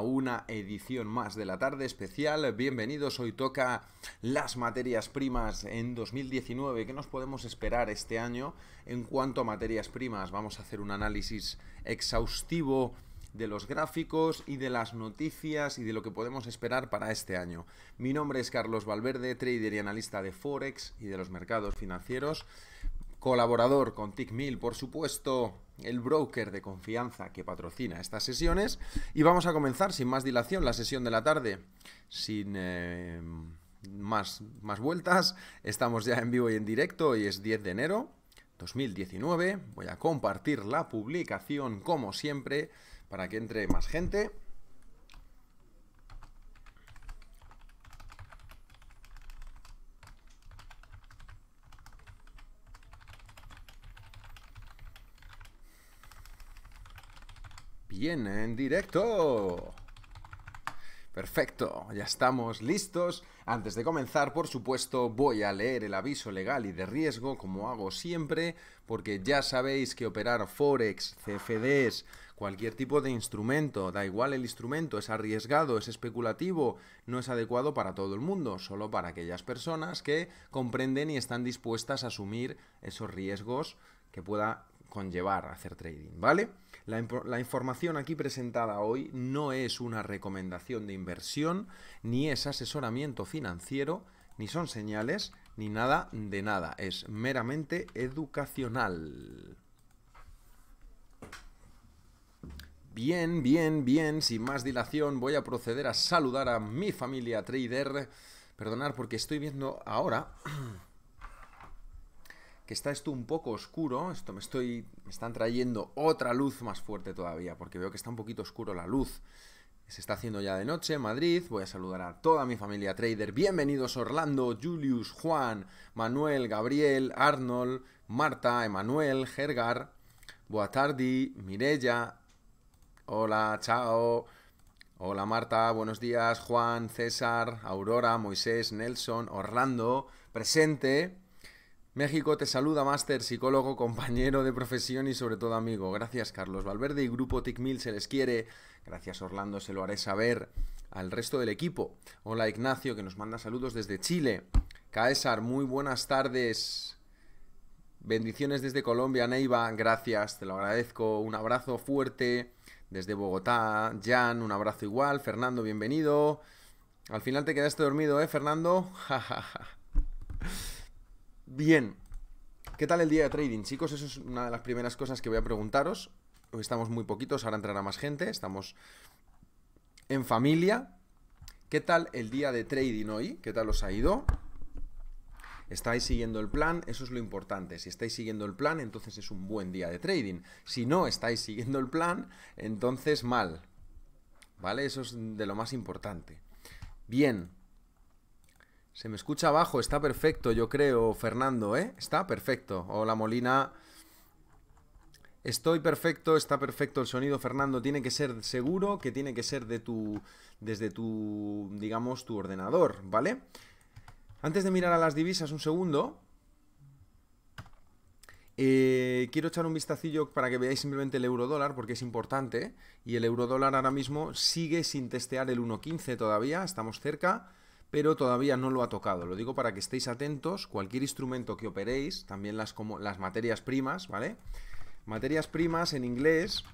una edición más de la tarde especial. Bienvenidos, hoy toca las materias primas en 2019. ¿Qué nos podemos esperar este año en cuanto a materias primas? Vamos a hacer un análisis exhaustivo de los gráficos y de las noticias y de lo que podemos esperar para este año. Mi nombre es Carlos Valverde, trader y analista de Forex y de los mercados financieros colaborador con TickMill, por supuesto, el broker de confianza que patrocina estas sesiones. Y vamos a comenzar sin más dilación la sesión de la tarde, sin eh, más, más vueltas. Estamos ya en vivo y en directo, y es 10 de enero 2019. Voy a compartir la publicación como siempre para que entre más gente. bien en directo. Perfecto, ya estamos listos. Antes de comenzar, por supuesto, voy a leer el aviso legal y de riesgo, como hago siempre, porque ya sabéis que operar Forex, CFDs, cualquier tipo de instrumento, da igual el instrumento, es arriesgado, es especulativo, no es adecuado para todo el mundo, solo para aquellas personas que comprenden y están dispuestas a asumir esos riesgos que pueda conllevar hacer trading, ¿vale? La, la, información aquí presentada hoy no es una recomendación de inversión, ni es asesoramiento financiero, ni son señales, ni nada de nada. Es meramente educacional. Bien, bien, bien, sin más dilación voy a proceder a saludar a mi familia trader. Perdonar porque estoy viendo ahora que está esto un poco oscuro, esto me estoy me están trayendo otra luz más fuerte todavía, porque veo que está un poquito oscuro la luz. Se está haciendo ya de noche en Madrid. Voy a saludar a toda mi familia trader. Bienvenidos Orlando, Julius, Juan, Manuel, Gabriel, Arnold, Marta, Emanuel, Gergar. Boatardi, Mirella. Hola, chao. Hola Marta, buenos días. Juan, César, Aurora, Moisés, Nelson, Orlando, presente. México te saluda, máster, psicólogo, compañero de profesión y sobre todo amigo. Gracias, Carlos Valverde y Grupo TICMIL se les quiere. Gracias, Orlando, se lo haré saber al resto del equipo. Hola, Ignacio, que nos manda saludos desde Chile. Caesar, muy buenas tardes. Bendiciones desde Colombia, Neiva, gracias, te lo agradezco. Un abrazo fuerte desde Bogotá. Jan, un abrazo igual. Fernando, bienvenido. Al final te quedaste dormido, ¿eh, Fernando? Bien. ¿Qué tal el día de trading, chicos? Eso es una de las primeras cosas que voy a preguntaros. Hoy estamos muy poquitos, ahora entrará más gente. Estamos en familia. ¿Qué tal el día de trading hoy? ¿Qué tal os ha ido? ¿Estáis siguiendo el plan? Eso es lo importante. Si estáis siguiendo el plan, entonces es un buen día de trading. Si no estáis siguiendo el plan, entonces mal. ¿Vale? Eso es de lo más importante. Bien, se me escucha abajo, está perfecto, yo creo, Fernando, ¿eh? Está perfecto. Hola, Molina. Estoy perfecto, está perfecto el sonido, Fernando. Tiene que ser seguro, que tiene que ser de tu, desde tu, digamos, tu ordenador, ¿vale? Antes de mirar a las divisas un segundo, eh, quiero echar un vistacillo para que veáis simplemente el euro dólar, porque es importante. Y el euro dólar ahora mismo sigue sin testear el 1.15 todavía, estamos cerca pero todavía no lo ha tocado. Lo digo para que estéis atentos, cualquier instrumento que operéis, también las, como, las materias primas, ¿vale? Materias primas en inglés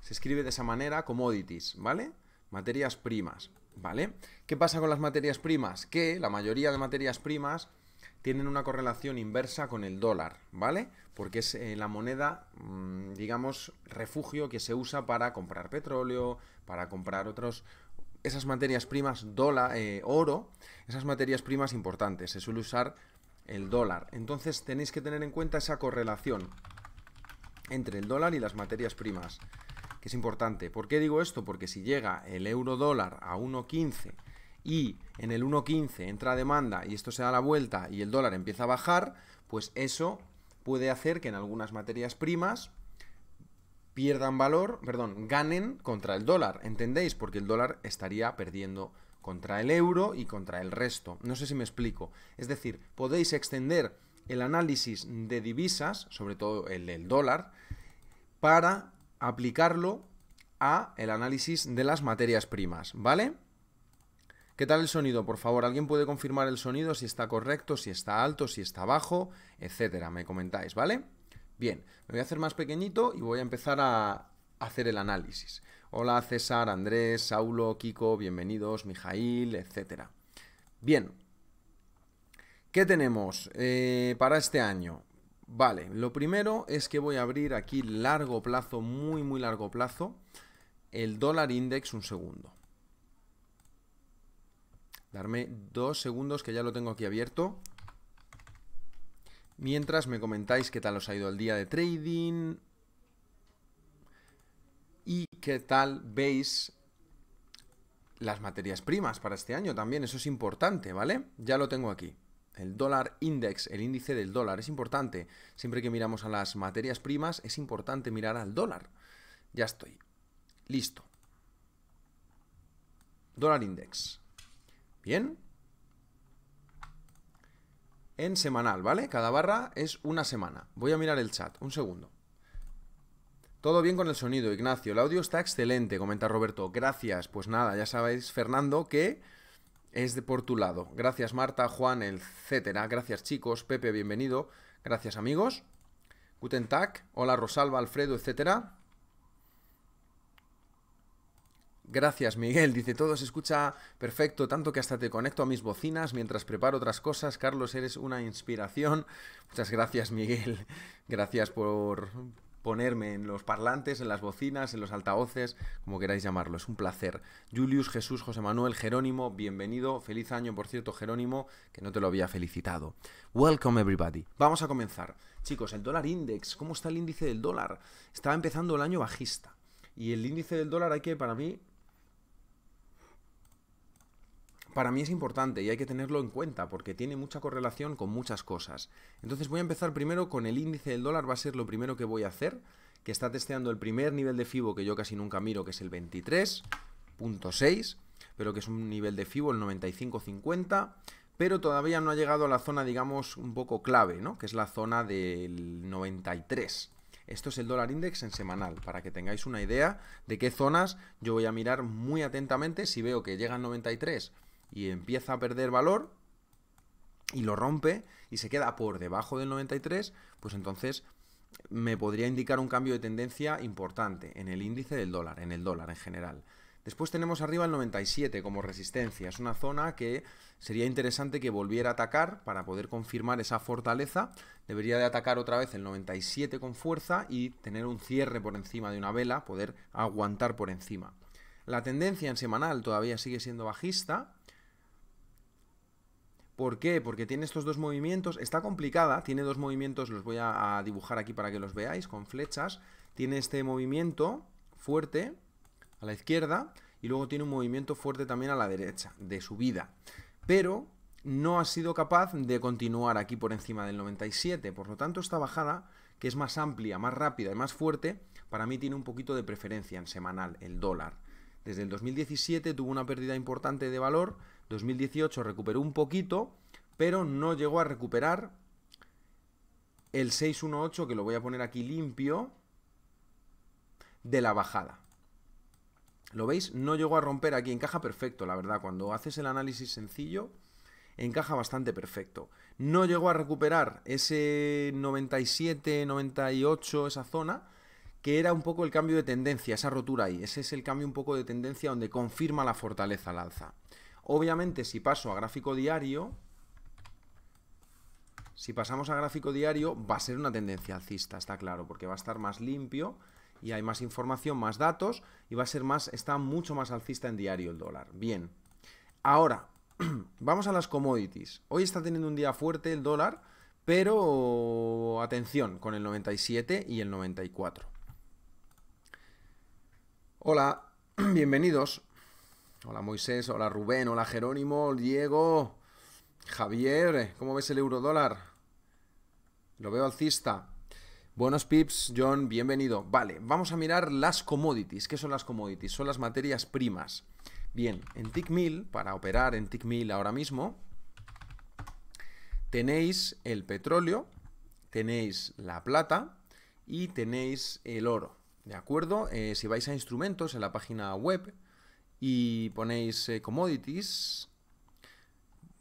se escribe de esa manera, commodities, ¿vale? Materias primas, ¿vale? ¿Qué pasa con las materias primas? Que la mayoría de materias primas tienen una correlación inversa con el dólar, ¿vale? Porque es eh, la moneda, mm, digamos, refugio que se usa para comprar petróleo, para comprar otros, esas materias primas dólar, eh, oro, esas materias primas importantes. Se suele usar el dólar. Entonces tenéis que tener en cuenta esa correlación entre el dólar y las materias primas, que es importante. ¿Por qué digo esto? Porque si llega el euro dólar a 1.15 y en el 1.15 entra demanda y esto se da la vuelta y el dólar empieza a bajar, pues eso puede hacer que en algunas materias primas pierdan valor, perdón, ganen contra el dólar, ¿entendéis? Porque el dólar estaría perdiendo contra el euro y contra el resto. No sé si me explico. Es decir, podéis extender el análisis de divisas, sobre todo el del dólar, para aplicarlo a el análisis de las materias primas, ¿vale? ¿Qué tal el sonido? Por favor, ¿alguien puede confirmar el sonido si está correcto, si está alto, si está bajo, etcétera? Me comentáis, ¿vale? Bien, me voy a hacer más pequeñito y voy a empezar a hacer el análisis. Hola César, Andrés, Saulo, Kiko, bienvenidos, Mijail, etc. Bien, ¿qué tenemos eh, para este año? Vale, lo primero es que voy a abrir aquí largo plazo, muy muy largo plazo, el dólar index un segundo. Darme dos segundos que ya lo tengo aquí abierto. Mientras me comentáis qué tal os ha ido el día de trading y qué tal veis las materias primas para este año también. Eso es importante, ¿vale? Ya lo tengo aquí. El dólar index, el índice del dólar, es importante. Siempre que miramos a las materias primas, es importante mirar al dólar. Ya estoy. Listo. Dólar index. Bien en semanal, ¿vale? Cada barra es una semana. Voy a mirar el chat, un segundo. Todo bien con el sonido, Ignacio. El audio está excelente, comenta Roberto. Gracias. Pues nada, ya sabéis, Fernando, que es de por tu lado. Gracias, Marta, Juan, etcétera. Gracias, chicos. Pepe, bienvenido. Gracias, amigos. Guten Tag. Hola, Rosalba, Alfredo, etcétera. Gracias, Miguel. Dice, todo se escucha perfecto, tanto que hasta te conecto a mis bocinas mientras preparo otras cosas. Carlos, eres una inspiración. Muchas gracias, Miguel. Gracias por ponerme en los parlantes, en las bocinas, en los altavoces, como queráis llamarlo. Es un placer. Julius, Jesús, José Manuel, Jerónimo, bienvenido. Feliz año, por cierto, Jerónimo, que no te lo había felicitado. Welcome, everybody. Vamos a comenzar. Chicos, el dólar index, ¿cómo está el índice del dólar? Estaba empezando el año bajista. Y el índice del dólar hay que, para mí, para mí es importante y hay que tenerlo en cuenta porque tiene mucha correlación con muchas cosas. Entonces voy a empezar primero con el índice del dólar, va a ser lo primero que voy a hacer, que está testeando el primer nivel de FIBO que yo casi nunca miro, que es el 23.6, pero que es un nivel de FIBO el 95.50, pero todavía no ha llegado a la zona, digamos, un poco clave, ¿no? Que es la zona del 93. Esto es el dólar index en semanal, para que tengáis una idea de qué zonas yo voy a mirar muy atentamente. Si veo que llega al 93 y empieza a perder valor y lo rompe y se queda por debajo del 93, pues entonces me podría indicar un cambio de tendencia importante en el índice del dólar, en el dólar en general. Después tenemos arriba el 97 como resistencia. Es una zona que sería interesante que volviera a atacar para poder confirmar esa fortaleza. Debería de atacar otra vez el 97 con fuerza y tener un cierre por encima de una vela, poder aguantar por encima. La tendencia en semanal todavía sigue siendo bajista, ¿Por qué? Porque tiene estos dos movimientos. Está complicada, tiene dos movimientos, los voy a, dibujar aquí para que los veáis con flechas. Tiene este movimiento fuerte a la izquierda y luego tiene un movimiento fuerte también a la derecha, de subida. Pero no ha sido capaz de continuar aquí por encima del 97, por lo tanto esta bajada, que es más amplia, más rápida y más fuerte, para mí tiene un poquito de preferencia en semanal, el dólar. Desde el 2017 tuvo una pérdida importante de valor 2018 recuperó un poquito, pero no llegó a recuperar el 618, que lo voy a poner aquí limpio, de la bajada. ¿Lo veis? No llegó a romper aquí, encaja perfecto, la verdad. Cuando haces el análisis sencillo, encaja bastante perfecto. No llegó a recuperar ese 97, 98, esa zona, que era un poco el cambio de tendencia, esa rotura ahí. Ese es el cambio un poco de tendencia donde confirma la fortaleza al alza. Obviamente, si paso a gráfico diario, si pasamos a gráfico diario, va a ser una tendencia alcista, está claro, porque va a estar más limpio y hay más información, más datos y va a ser más, está mucho más alcista en diario el dólar. Bien. Ahora, vamos a las commodities. Hoy está teniendo un día fuerte el dólar, pero atención con el 97 y el 94. Hola, bienvenidos. Hola Moisés, hola Rubén, hola Jerónimo, Diego, Javier, ¿cómo ves el euro dólar? Lo veo alcista. Buenos pips, John, bienvenido. Vale, vamos a mirar las commodities. ¿Qué son las commodities? Son las materias primas. Bien, en Tickmill para operar en Tickmill ahora mismo, tenéis el petróleo, tenéis la plata y tenéis el oro. ¿De acuerdo? Eh, si vais a instrumentos en la página web, y ponéis eh, commodities,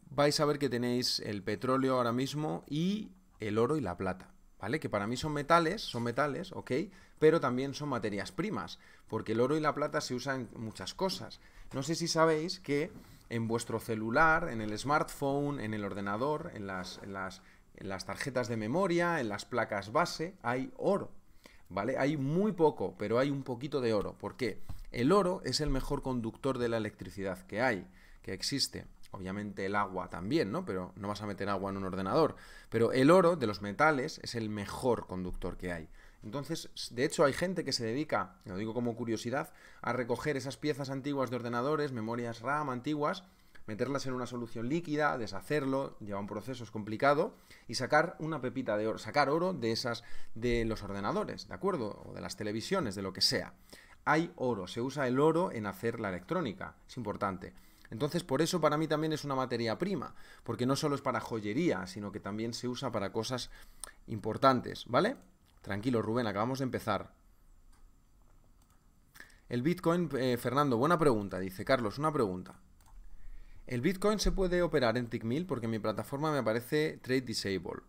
vais a ver que tenéis el petróleo ahora mismo y el oro y la plata, ¿vale? Que para mí son metales, son metales, ¿ok? Pero también son materias primas, porque el oro y la plata se usan en muchas cosas. No sé si sabéis que en vuestro celular, en el smartphone, en el ordenador, en las, en las, las tarjetas de memoria, en las placas base, hay oro, ¿vale? Hay muy poco, pero hay un poquito de oro. ¿Por qué? El oro es el mejor conductor de la electricidad que hay, que existe. Obviamente el agua también, ¿no? Pero no vas a meter agua en un ordenador. Pero el oro de los metales es el mejor conductor que hay. Entonces, de hecho, hay gente que se dedica, lo digo como curiosidad, a recoger esas piezas antiguas de ordenadores, memorias RAM antiguas, meterlas en una solución líquida, deshacerlo, lleva un proceso, es complicado, y sacar una pepita de oro, sacar oro de esas, de los ordenadores, ¿de acuerdo? O de las televisiones, de lo que sea hay oro, se usa el oro en hacer la electrónica, es importante. Entonces, por eso para mí también es una materia prima, porque no solo es para joyería, sino que también se usa para cosas importantes, ¿vale? Tranquilo, Rubén, acabamos de empezar. El Bitcoin, eh, Fernando, buena pregunta, dice Carlos, una pregunta. ¿El Bitcoin se puede operar en Tickmill Porque mi plataforma me aparece Trade Disable.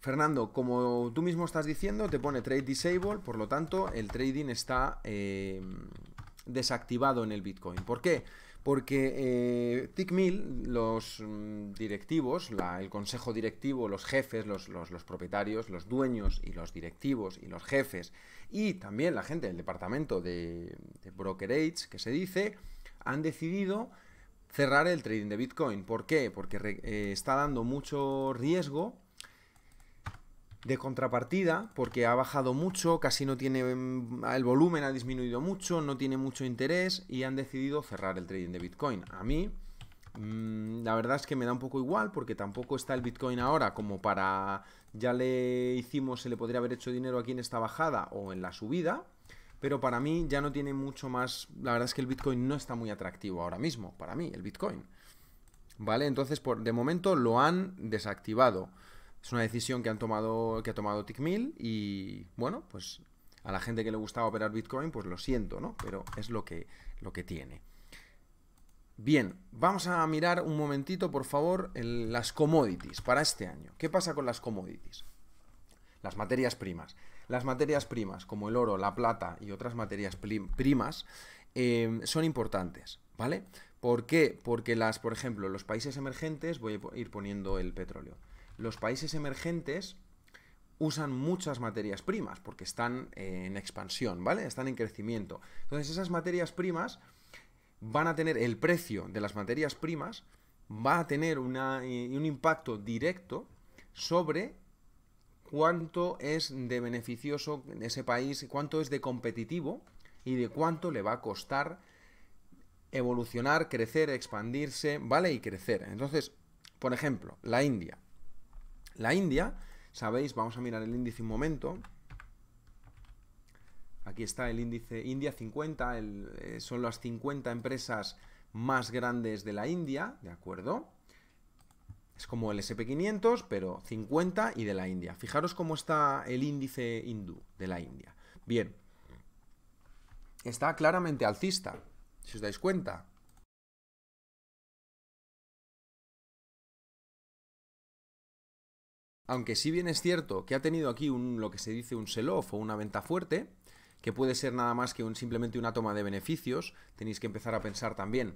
Fernando, como tú mismo estás diciendo, te pone trade disable, por lo tanto el trading está eh, desactivado en el Bitcoin. ¿Por qué? Porque eh, TICMIL, los mm, directivos, el consejo directivo, los jefes, los, propietarios, los dueños y los directivos y los jefes, y también la gente del departamento de, brokerage, que se dice, han decidido cerrar el trading de Bitcoin. ¿Por qué? Porque eh, está dando mucho riesgo de contrapartida, porque ha bajado mucho, casi no tiene, mm, el volumen ha disminuido mucho, no tiene mucho interés y han decidido cerrar el trading de Bitcoin. A mí, mm, la verdad es que me da un poco igual porque tampoco está el Bitcoin ahora como para ya le hicimos, se le podría haber hecho dinero aquí en esta bajada o en la subida, pero para mí ya no tiene mucho más, la verdad es que el Bitcoin no está muy atractivo ahora mismo, para mí, el Bitcoin. ¿Vale? Entonces, por, de momento lo han desactivado. Es una decisión que han tomado, que ha tomado Tickmill y bueno, pues a la gente que le gustaba operar Bitcoin, pues lo siento, ¿no? Pero es lo que, lo que tiene. Bien, vamos a mirar un momentito, por favor, las commodities para este año. ¿Qué pasa con las commodities? Las materias primas. Las materias primas, como el oro, la plata y otras materias primas, em, son importantes, ¿vale? ¿Por qué? Porque las, por ejemplo, los países emergentes, voy a ir poniendo el petróleo los países emergentes usan muchas materias primas porque están en expansión, ¿vale? Están en crecimiento. Entonces esas materias primas van a tener el precio de las materias primas va a tener eh, un impacto directo sobre cuánto es de beneficioso ese país, cuánto es de competitivo y de cuánto le va a costar evolucionar, crecer, expandirse, ¿vale? Y crecer. Entonces, por ejemplo, la India. La India, sabéis, vamos a mirar el índice un momento. Aquí está el índice India 50, eh, son las 50 empresas más grandes de la India, ¿de acuerdo? Es como el SP500, pero 50 y de la India. Fijaros cómo está el índice hindú de la India. Bien, está claramente alcista, si os dais cuenta. Aunque si bien es cierto que ha tenido aquí un, lo que se dice un sell-off o una venta fuerte, que puede ser nada más que simplemente una toma de beneficios, tenéis que empezar a pensar también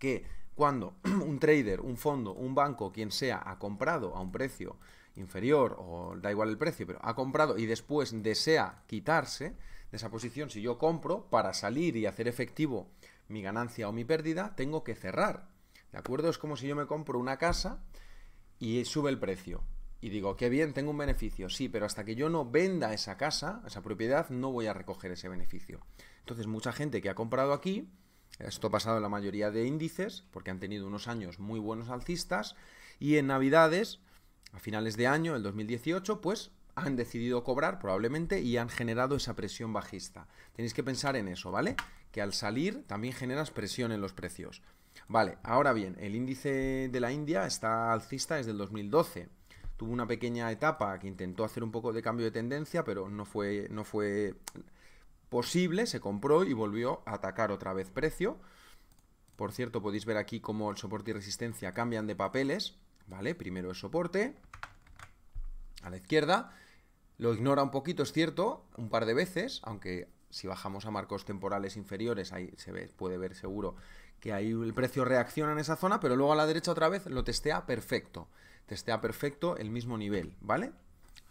que cuando un trader, un fondo, un banco, quien sea, ha comprado a un precio inferior o da igual el precio, pero ha comprado y después desea quitarse de esa posición, si yo compro para salir y hacer efectivo mi ganancia o mi pérdida, tengo que cerrar. ¿De acuerdo? Es como si yo me compro una casa y sube el precio y digo, qué bien, tengo un beneficio, sí, pero hasta que yo no venda esa casa, esa propiedad, no voy a recoger ese beneficio. Entonces, mucha gente que ha comprado aquí, esto ha pasado en la mayoría de índices, porque han tenido unos años muy buenos alcistas, y en Navidades, a finales de año, el 2018, pues han decidido cobrar probablemente y han generado esa presión bajista. Tenéis que pensar en eso, ¿vale? Que al salir también generas presión en los precios. Vale, ahora bien, el índice de la India está alcista desde el 2012 tuvo una pequeña etapa que intentó hacer un poco de cambio de tendencia, pero no fue, no fue posible, se compró y volvió a atacar otra vez precio. Por cierto, podéis ver aquí cómo el soporte y resistencia cambian de papeles, ¿vale? Primero el soporte, a la izquierda, lo ignora un poquito, es cierto, un par de veces, aunque si bajamos a marcos temporales inferiores, ahí se puede ver seguro que ahí el precio reacciona en esa zona, pero luego a la derecha otra vez lo testea perfecto a perfecto el mismo nivel, ¿vale?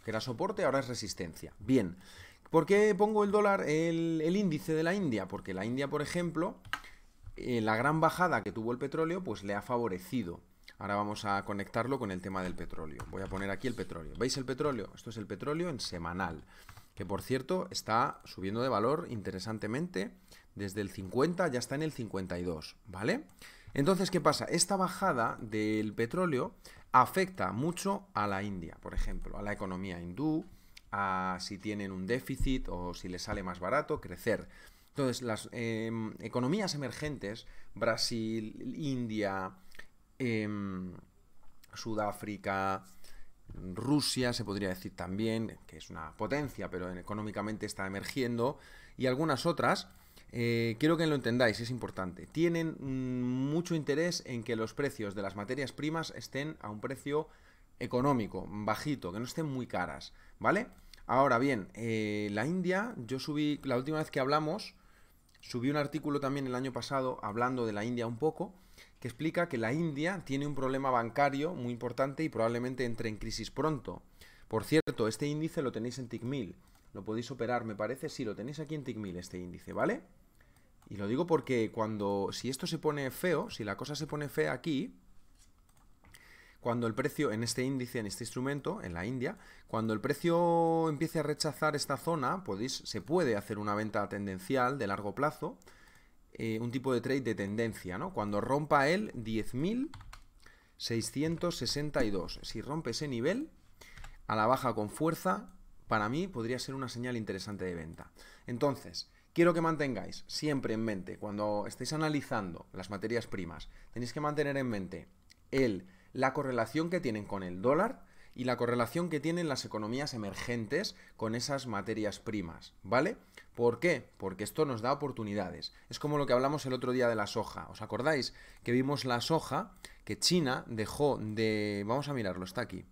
Que era soporte, ahora es resistencia. Bien, ¿por qué pongo el dólar, el, índice de la India? Porque la India, por ejemplo, eh, la gran bajada que tuvo el petróleo, pues le ha favorecido. Ahora vamos a conectarlo con el tema del petróleo. Voy a poner aquí el petróleo. ¿Veis el petróleo? Esto es el petróleo en semanal, que por cierto está subiendo de valor interesantemente. Desde el 50 ya está en el 52, ¿vale? Entonces, ¿qué pasa? Esta bajada del petróleo afecta mucho a la India, por ejemplo, a la economía hindú, a si tienen un déficit o si les sale más barato crecer. Entonces, las em, economías emergentes, Brasil, India, em, Sudáfrica, Rusia, se podría decir también, que es una potencia, pero económicamente está emergiendo, y algunas otras, eh, quiero que lo entendáis, es importante. Tienen mucho interés en que los precios de las materias primas estén a un precio económico, bajito, que no estén muy caras, ¿vale? Ahora bien, eh, la India, yo subí, la última vez que hablamos, subí un artículo también el año pasado hablando de la India un poco, que explica que la India tiene un problema bancario muy importante y probablemente entre en crisis pronto. Por cierto, este índice lo tenéis en Tickmill, Lo podéis operar, me parece, si sí, lo tenéis aquí en Tickmill este índice, ¿vale? Y lo digo porque cuando, si esto se pone feo, si la cosa se pone fea aquí, cuando el precio en este índice, en este instrumento, en la India, cuando el precio empiece a rechazar esta zona, podéis, se puede hacer una venta tendencial de largo plazo, eh, un tipo de trade de tendencia, ¿no? Cuando rompa el 10.662, si rompe ese nivel, a la baja con fuerza, para mí podría ser una señal interesante de venta. Entonces, Quiero que mantengáis siempre en mente, cuando estéis analizando las materias primas, tenéis que mantener en mente el, la correlación que tienen con el dólar y la correlación que tienen las economías emergentes con esas materias primas, ¿vale? ¿Por qué? Porque esto nos da oportunidades. Es como lo que hablamos el otro día de la soja. ¿Os acordáis que vimos la soja que China dejó de... Vamos a mirarlo, está aquí.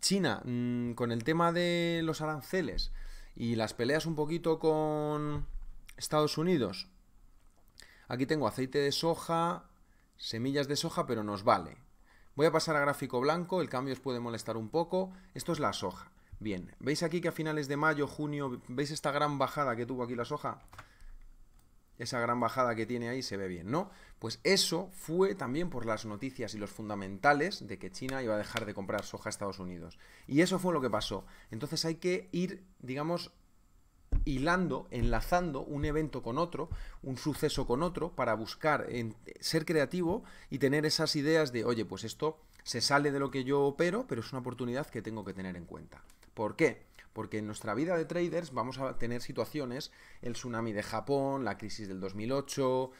China, mm, con el tema de los aranceles, y las peleas un poquito con Estados Unidos. Aquí tengo aceite de soja, semillas de soja, pero nos vale. Voy a pasar a gráfico blanco, el cambio os puede molestar un poco. Esto es la soja. Bien, ¿veis aquí que a finales de mayo, junio, veis esta gran bajada que tuvo aquí la soja? esa gran bajada que tiene ahí se ve bien, ¿no? Pues eso fue también por las noticias y los fundamentales de que China iba a dejar de comprar soja a Estados Unidos. Y eso fue lo que pasó. Entonces hay que ir, digamos, hilando, enlazando un evento con otro, un suceso con otro, para buscar ser creativo y tener esas ideas de, oye, pues esto se sale de lo que yo opero, pero es una oportunidad que tengo que tener en cuenta. ¿Por qué? Porque en nuestra vida de traders vamos a tener situaciones, el tsunami de Japón, la crisis del 2008,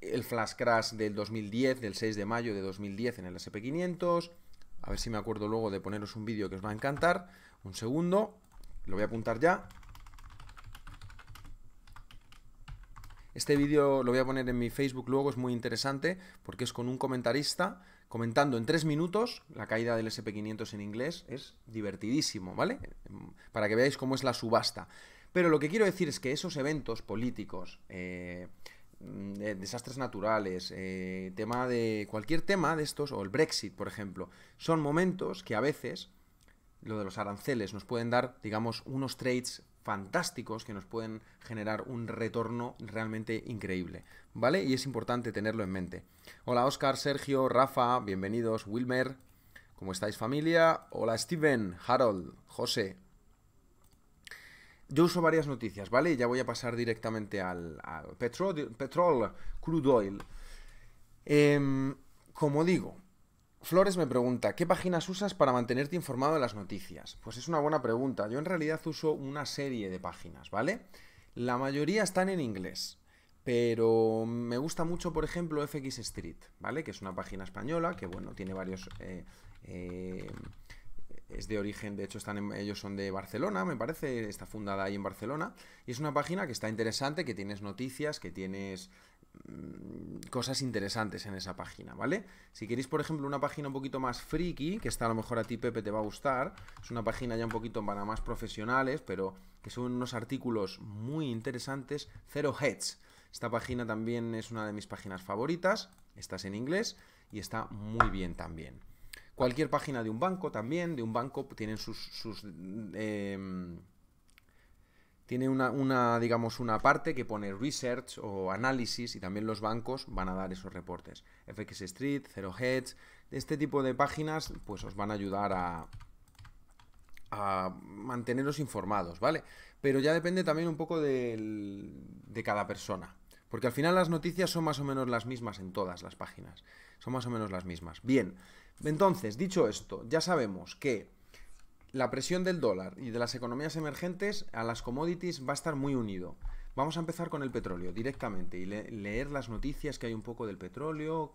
el flash crash del 2010, del 6 de mayo de 2010 en el SP500. A ver si me acuerdo luego de poneros un vídeo que os va a encantar. Un segundo, lo voy a apuntar ya. Este vídeo lo voy a poner en mi Facebook luego, es muy interesante porque es con un comentarista comentando en tres minutos la caída del SP500 en inglés. Es divertidísimo, ¿vale? Para que veáis cómo es la subasta. Pero lo que quiero decir es que esos eventos políticos, eh, mm, eh, desastres naturales, eh, tema de cualquier tema de estos, o el Brexit, por ejemplo, son momentos que a veces lo de los aranceles nos pueden dar, digamos, unos trades fantásticos que nos pueden generar un retorno realmente increíble, ¿vale? Y es importante tenerlo en mente. Hola Oscar, Sergio, Rafa, bienvenidos, Wilmer, ¿cómo estáis familia? Hola Steven, Harold, José. Yo uso varias noticias, ¿vale? Ya voy a pasar directamente al, petrol, crude oil. Em, como digo, Flores me pregunta, ¿qué páginas usas para mantenerte informado de las noticias? Pues es una buena pregunta. Yo en realidad uso una serie de páginas, ¿vale? La mayoría están en inglés, pero me gusta mucho, por ejemplo, FX Street, ¿vale? Que es una página española que, bueno, tiene varios... Eh, eh, es de origen, de hecho, están ellos son de Barcelona, me parece, está fundada ahí en Barcelona. Y es una página que está interesante, que tienes noticias, que tienes Mm, cosas interesantes en esa página, ¿vale? Si queréis, por ejemplo, una página un poquito más friki, que está a lo mejor a ti, Pepe, te va a gustar, es una página ya un poquito para más profesionales, pero que son unos artículos muy interesantes, cero Heads. Esta página también es una de mis páginas favoritas, está en inglés y está muy bien también. Cualquier página de un banco también, de un banco, tienen sus... sus em, tiene una, digamos, una parte que pone research o análisis y también los bancos van a dar esos reportes. FX Street, Zero Hedge, este tipo de páginas pues os van a ayudar a, a manteneros informados, ¿vale? Pero ya depende también un poco de cada persona. Porque al final las noticias son más o menos las mismas en todas las páginas. Son más o menos las mismas. Bien, entonces, dicho esto, ya sabemos que la presión del dólar y de las economías emergentes a las commodities va a estar muy unido. Vamos a empezar con el petróleo directamente y leer las noticias que hay un poco del petróleo,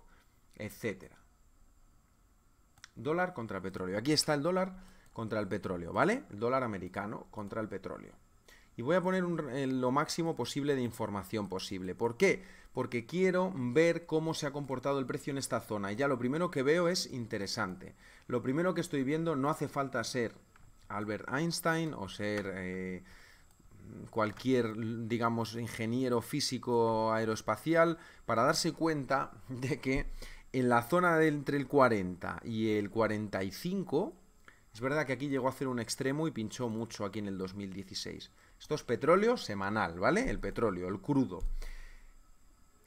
etcétera. Dólar contra petróleo. Aquí está el dólar contra el petróleo, ¿vale? El dólar americano contra el petróleo. Y voy a poner eh, lo máximo posible de información posible. ¿Por qué? Porque quiero ver cómo se ha comportado el precio en esta zona. Y ya lo primero que veo es interesante. Lo primero que estoy viendo no hace falta ser Albert Einstein o ser eh, cualquier, digamos, ingeniero físico aeroespacial, para darse cuenta de que en la zona de entre el 40 y el 45, es verdad que aquí llegó a hacer un extremo y pinchó mucho aquí en el 2016. Esto es petróleo semanal, ¿vale? El petróleo, el crudo.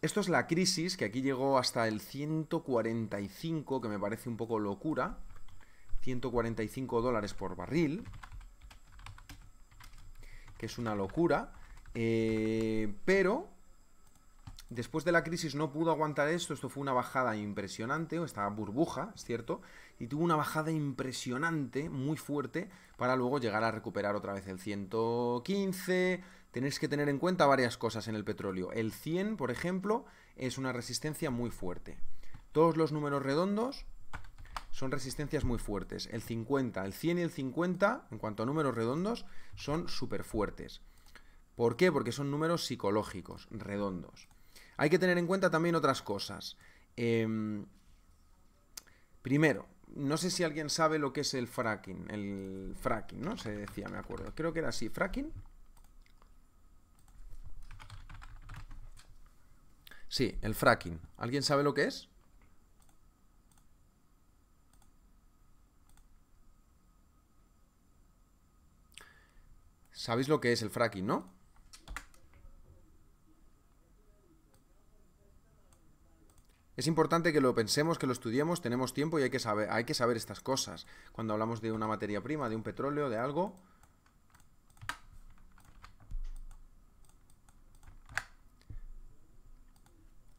Esto es la crisis, que aquí llegó hasta el 145, que me parece un poco locura. 145 dólares por barril, que es una locura, eh, pero después de la crisis no pudo aguantar esto, esto fue una bajada impresionante, o estaba burbuja, es cierto, y tuvo una bajada impresionante, muy fuerte, para luego llegar a recuperar otra vez el 115. Tenéis que tener en cuenta varias cosas en el petróleo. El 100, por ejemplo, es una resistencia muy fuerte. Todos los números redondos son resistencias muy fuertes. El 50, el 100 y el 50, en cuanto a números redondos, son súper fuertes. ¿Por qué? Porque son números psicológicos, redondos. Hay que tener en cuenta también otras cosas. Em, primero, no sé si alguien sabe lo que es el fracking. El fracking, ¿no? Se decía, me acuerdo. Creo que era así, fracking. Sí, el fracking. ¿Alguien sabe lo que es? Sabéis lo que es el fracking, ¿no? Es importante que lo pensemos, que lo estudiemos, tenemos tiempo y hay que saber, hay que saber estas cosas. Cuando hablamos de una materia prima, de un petróleo, de algo,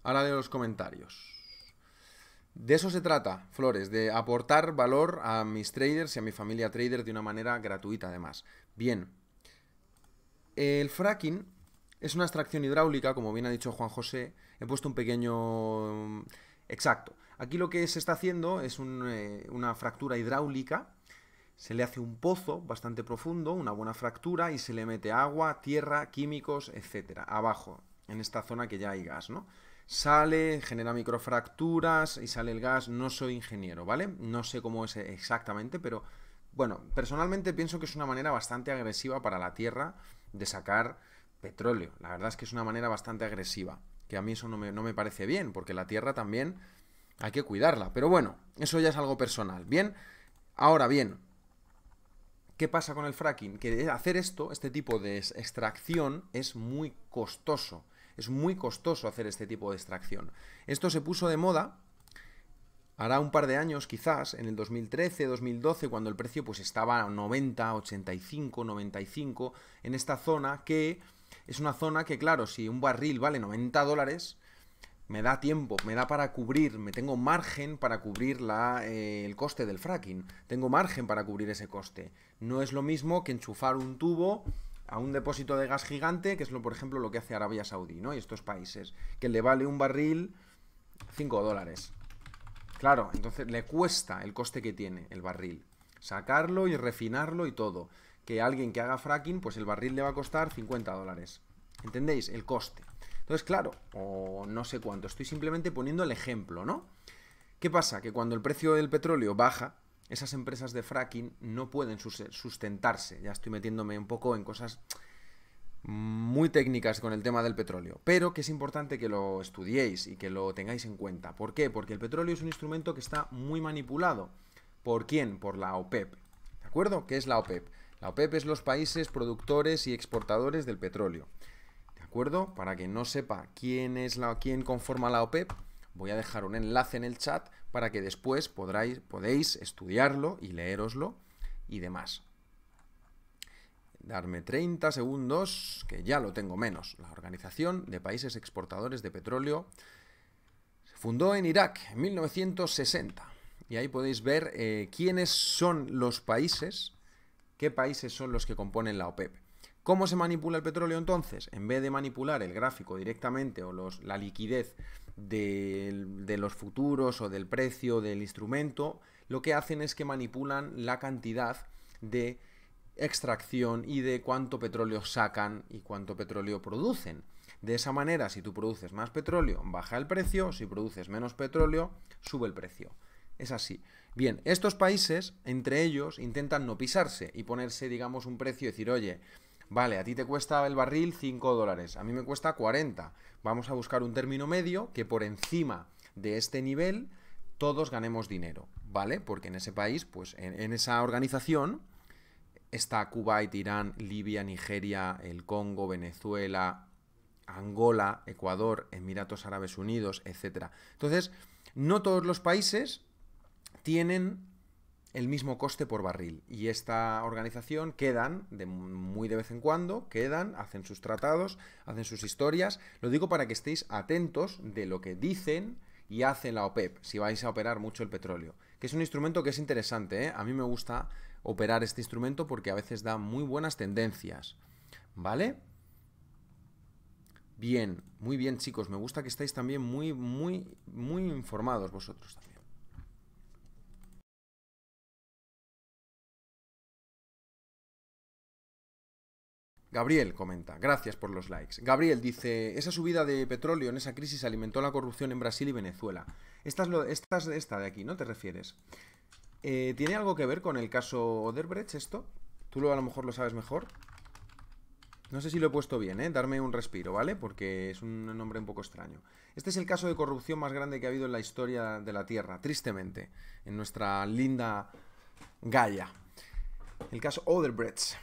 Ahora de los comentarios. De eso se trata, Flores, de aportar valor a mis traders y a mi familia trader de una manera gratuita además. Bien, el fracking es una extracción hidráulica, como bien ha dicho Juan José. He puesto un pequeño... Mm, exacto. Aquí lo que se está haciendo es eh, una fractura hidráulica. Se le hace un pozo bastante profundo, una buena fractura, y se le mete agua, tierra, químicos, etcétera, abajo, en esta zona que ya hay gas, ¿no? Sale, genera microfracturas y sale el gas. No soy ingeniero, ¿vale? No sé cómo es exactamente, pero bueno, personalmente pienso que es una manera bastante agresiva para la tierra de sacar petróleo. La verdad es que es una manera bastante agresiva, que a mí eso no me, parece bien, porque la tierra también hay que cuidarla. Pero bueno, eso ya es algo personal. Bien, ahora bien, ¿Qué pasa con el fracking? Que hacer esto, este tipo de extracción, es muy costoso. Es muy costoso hacer este tipo de extracción. Esto se puso de moda Hará un par de años, quizás, en el 2013, 2012, cuando el precio pues, estaba 90, 85, 95, en esta zona que es una zona que, claro, si un barril vale 90 dólares, me da tiempo, me da para cubrir, me tengo margen para cubrir la, eh, el coste del fracking, tengo margen para cubrir ese coste. No es lo mismo que enchufar un tubo a un depósito de gas gigante, que es lo, por ejemplo, lo que hace Arabia Saudí, ¿no? Y estos países, que le vale un barril 5 dólares. Claro, entonces le cuesta el coste que tiene el barril. Sacarlo y refinarlo y todo. Que alguien que haga fracking, pues el barril le va a costar 50 dólares. ¿Entendéis? El coste. Entonces, claro, o no sé cuánto, estoy simplemente poniendo el ejemplo, ¿no? ¿Qué pasa? Que cuando el precio del petróleo baja, esas empresas de fracking no pueden sustentarse. Ya estoy metiéndome un poco en cosas muy técnicas con el tema del petróleo, pero que es importante que lo estudiéis y que lo tengáis en cuenta. ¿Por qué? Porque el petróleo es un instrumento que está muy manipulado. ¿Por quién? Por la OPEP. E ¿De acuerdo? ¿Qué es la OPEP? E la OPEP e es los países productores y exportadores del petróleo. ¿De acuerdo? Para que no sepa quién es la quién conforma la OPEP, voy a dejar un enlace en el chat para que después podráis, podéis estudiarlo y leeroslo y demás darme 30 segundos, que ya lo tengo menos. La Organización de Países Exportadores de Petróleo se fundó en Irak en 1960. Y ahí podéis ver eh, quiénes son los países, qué países son los que componen la OPEP. E ¿Cómo se manipula el petróleo entonces? En vez de manipular el gráfico directamente o los, la liquidez de, de los futuros o del precio del instrumento, lo que hacen es que manipulan la cantidad de extracción y de cuánto petróleo sacan y cuánto petróleo producen. De esa manera, si tú produces más petróleo, baja el precio, si produces menos petróleo, sube el precio. Es así. Bien, estos países, entre ellos, intentan no pisarse y ponerse, digamos, un precio y decir, oye, vale, a ti te cuesta el barril 5 dólares, a mí me cuesta 40. Vamos a buscar un término medio que por encima de este nivel todos ganemos dinero, ¿vale? Porque en ese país, pues en, en esa organización, está Cuba y Irán, Libia, Nigeria, el Congo, Venezuela, Angola, Ecuador, Emiratos Árabes Unidos, etc. Entonces, no todos los países tienen el mismo coste por barril. Y esta organización quedan, de muy de vez en cuando, quedan, hacen sus tratados, hacen sus historias. Lo digo para que estéis atentos de lo que dicen y hace la OPEP, e si vais a operar mucho el petróleo. Que es un instrumento que es interesante, ¿eh? A mí me gusta operar este instrumento porque a veces da muy buenas tendencias. ¿Vale? Bien, muy bien chicos, me gusta que estáis también muy, muy, muy informados vosotros también. Gabriel comenta, gracias por los likes. Gabriel dice, esa subida de petróleo en esa crisis alimentó la corrupción en Brasil y Venezuela. Esta esta, esta de aquí, ¿no te refieres? Eh, ¿Tiene algo que ver con el caso Oderbrecht esto? Tú lo, a lo mejor lo sabes mejor. No sé si lo he puesto bien, ¿eh? Darme un respiro, ¿vale? Porque es un nombre un poco extraño. Este es el caso de corrupción más grande que ha habido en la historia de la Tierra, tristemente, en nuestra linda Gaia. El caso Oderbrecht.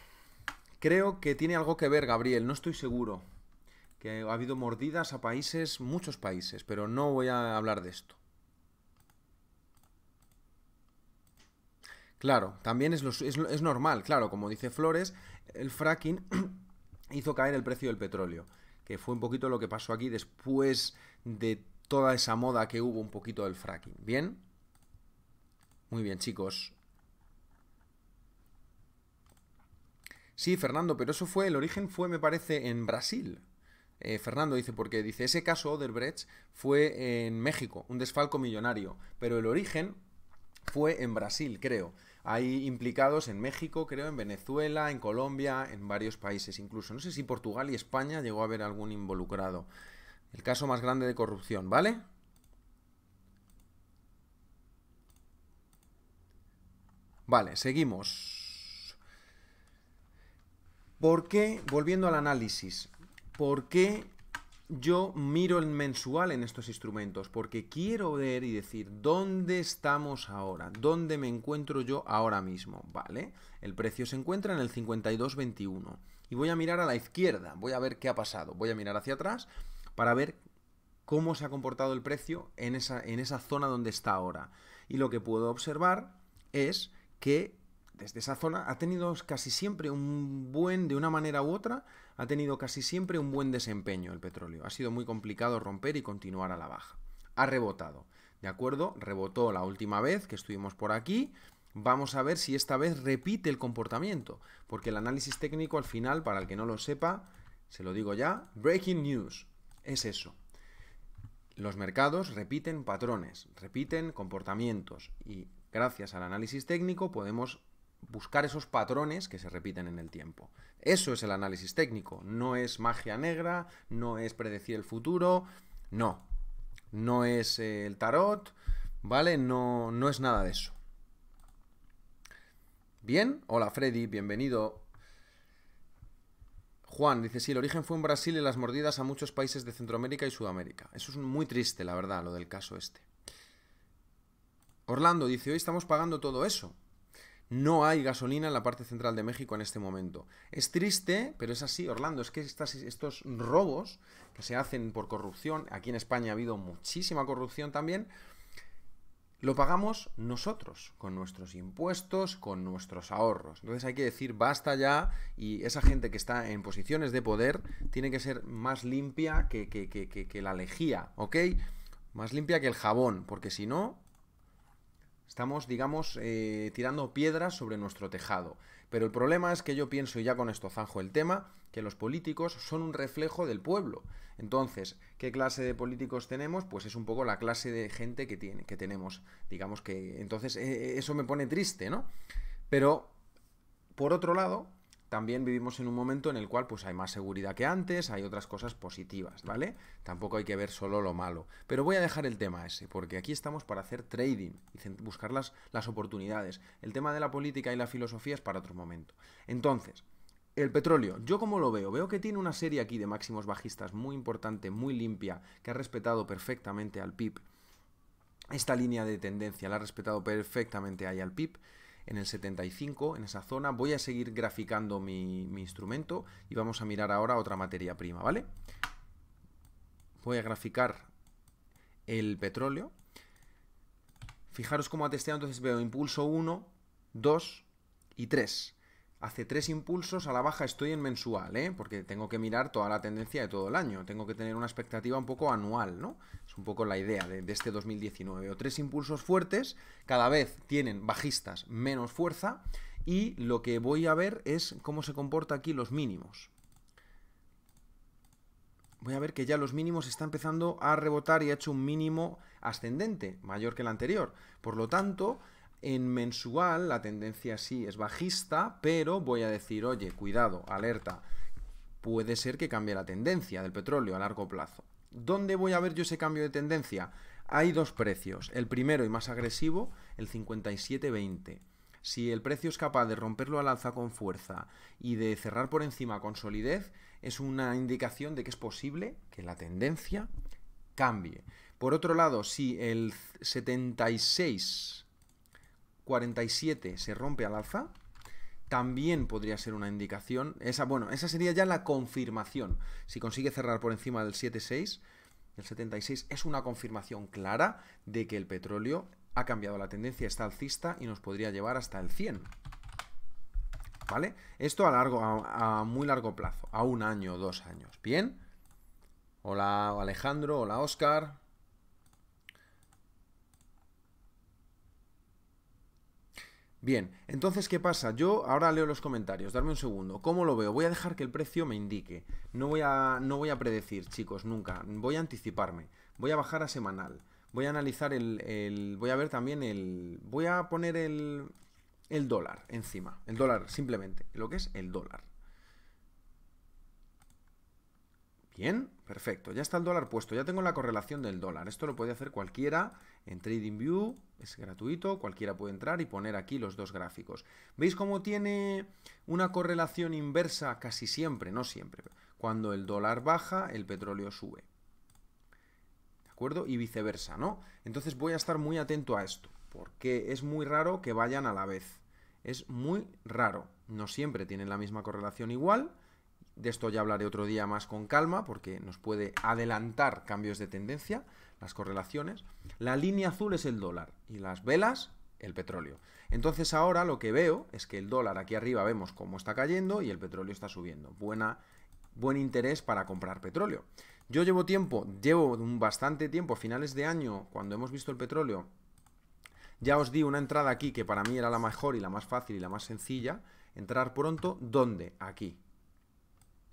Creo que tiene algo que ver, Gabriel, no estoy seguro. Que ha habido mordidas a países, muchos países, pero no voy a hablar de esto. Claro, también es, normal, claro, como dice Flores, el fracking hizo caer el precio del petróleo, que fue un poquito lo que pasó aquí después de toda esa moda que hubo un poquito del fracking. ¿Bien? Muy bien, chicos. Sí, Fernando, pero eso fue, el origen fue, me parece, en Brasil. Eh, Fernando dice, porque dice, ese caso Oderbrecht fue en México, un desfalco millonario, pero el origen fue en Brasil, creo. Hay implicados en México, creo, en Venezuela, en Colombia, en varios países incluso. No sé si Portugal y España llegó a haber algún involucrado. El caso más grande de corrupción, ¿vale? Vale, seguimos. ¿Por qué, volviendo al análisis, por qué yo miro el mensual en estos instrumentos porque quiero ver y decir dónde estamos ahora, dónde me encuentro yo ahora mismo, ¿vale? El precio se encuentra en el 52.21 y voy a mirar a la izquierda, voy a ver qué ha pasado, voy a mirar hacia atrás para ver cómo se ha comportado el precio en esa, en esa zona donde está ahora. Y lo que puedo observar es que desde esa zona ha tenido casi siempre un buen, de una manera u otra, ha tenido casi siempre un buen desempeño el petróleo. Ha sido muy complicado romper y continuar a la baja. Ha rebotado, ¿de acuerdo? Rebotó la última vez que estuvimos por aquí. Vamos a ver si esta vez repite el comportamiento, porque el análisis técnico al final, para el que no lo sepa, se lo digo ya, breaking news, es eso. Los mercados repiten patrones, repiten comportamientos y gracias al análisis técnico podemos buscar esos patrones que se repiten en el tiempo. Eso es el análisis técnico, no es magia negra, no es predecir el futuro, no, no es eh, el tarot, ¿vale? No, no es nada de eso. Bien, hola Freddy, bienvenido. Juan dice, sí, el origen fue en Brasil y las mordidas a muchos países de Centroamérica y Sudamérica. Eso es muy triste, la verdad, lo del caso este. Orlando dice, hoy estamos pagando todo eso. No hay gasolina en la parte central de México en este momento. Es triste, pero es así, Orlando. Es que estos robos que se hacen por corrupción, aquí en España ha habido muchísima corrupción también, lo pagamos nosotros, con nuestros impuestos, con nuestros ahorros. Entonces hay que decir, basta ya, y esa gente que está en posiciones de poder tiene que ser más limpia que la lejía, ¿ok? Más limpia que el jabón, porque si no, Estamos, digamos, eh, tirando piedras sobre nuestro tejado. Pero el problema es que yo pienso, y ya con esto zanjo el tema, que los políticos son un reflejo del pueblo. Entonces, ¿qué clase de políticos tenemos? Pues es un poco la clase de gente que, tiene, que tenemos. Digamos que, entonces, eh, eh, eso me pone triste, ¿no? Pero, por otro lado, también vivimos en un momento en el cual pues hay más seguridad que antes, hay otras cosas positivas, ¿vale? Tampoco hay que ver solo lo malo. Pero voy a dejar el tema ese, porque aquí estamos para hacer trading y buscar las, las oportunidades. El tema de la política y la filosofía es para otro momento. Entonces, el petróleo, yo como lo veo, veo que tiene una serie aquí de máximos bajistas muy importante, muy limpia, que ha respetado perfectamente al PIB. Esta línea de tendencia la ha respetado perfectamente ahí al PIB en el 75, en esa zona. Voy a seguir graficando mi, instrumento y vamos a mirar ahora otra materia prima, ¿vale? Voy a graficar el petróleo. Fijaros cómo ha testeado, entonces veo impulso 1, 2 y 3 hace tres impulsos a la baja estoy en mensual, ¿eh? porque tengo que mirar toda la tendencia de todo el año, tengo que tener una expectativa un poco anual, ¿no? Es un poco la idea de, este 2019. O tres impulsos fuertes, cada vez tienen bajistas menos fuerza y lo que voy a ver es cómo se comporta aquí los mínimos. Voy a ver que ya los mínimos está empezando a rebotar y ha hecho un mínimo ascendente, mayor que el anterior. Por lo tanto, en mensual la tendencia sí es bajista, pero voy a decir, oye, cuidado, alerta, puede ser que cambie la tendencia del petróleo a largo plazo. ¿Dónde voy a ver yo ese cambio de tendencia? Hay dos precios. El primero y más agresivo, el 57.20. Si el precio es capaz de romperlo al alza con fuerza y de cerrar por encima con solidez, es una indicación de que es posible que la tendencia cambie. Por otro lado, si el 76 47 se rompe al alza, también podría ser una indicación. Esa, bueno, esa sería ya la confirmación. Si consigue cerrar por encima del 7,6, el 76 es una confirmación clara de que el petróleo ha cambiado la tendencia, está alcista y nos podría llevar hasta el 100. ¿Vale? Esto a largo, a, muy largo plazo, a un año dos años. ¿Bien? Hola Alejandro, hola Oscar. Bien, entonces, ¿qué pasa? Yo ahora leo los comentarios, darme un segundo. ¿Cómo lo veo? Voy a dejar que el precio me indique. No voy a, no voy a predecir, chicos, nunca. Voy a anticiparme. Voy a bajar a semanal. Voy a analizar el... el voy a ver también el... Voy a poner el, el dólar encima. El dólar, simplemente. Lo que es el dólar. Bien, perfecto. Ya está el dólar puesto. Ya tengo la correlación del dólar. Esto lo puede hacer cualquiera en TradingView es gratuito, cualquiera puede entrar y poner aquí los dos gráficos. ¿Veis cómo tiene una correlación inversa casi siempre? No siempre. Cuando el dólar baja, el petróleo sube. ¿De acuerdo? Y viceversa, ¿no? Entonces voy a estar muy atento a esto, porque es muy raro que vayan a la vez. Es muy raro. No siempre tienen la misma correlación igual. De esto ya hablaré otro día más con calma, porque nos puede adelantar cambios de tendencia las correlaciones, la línea azul es el dólar y las velas el petróleo. Entonces ahora lo que veo es que el dólar aquí arriba vemos cómo está cayendo y el petróleo está subiendo. Buena, buen interés para comprar petróleo. Yo llevo tiempo, llevo bastante tiempo, a finales de año, cuando hemos visto el petróleo, ya os di una entrada aquí que para mí era la mejor y la más fácil y la más sencilla. Entrar pronto, ¿dónde? Aquí.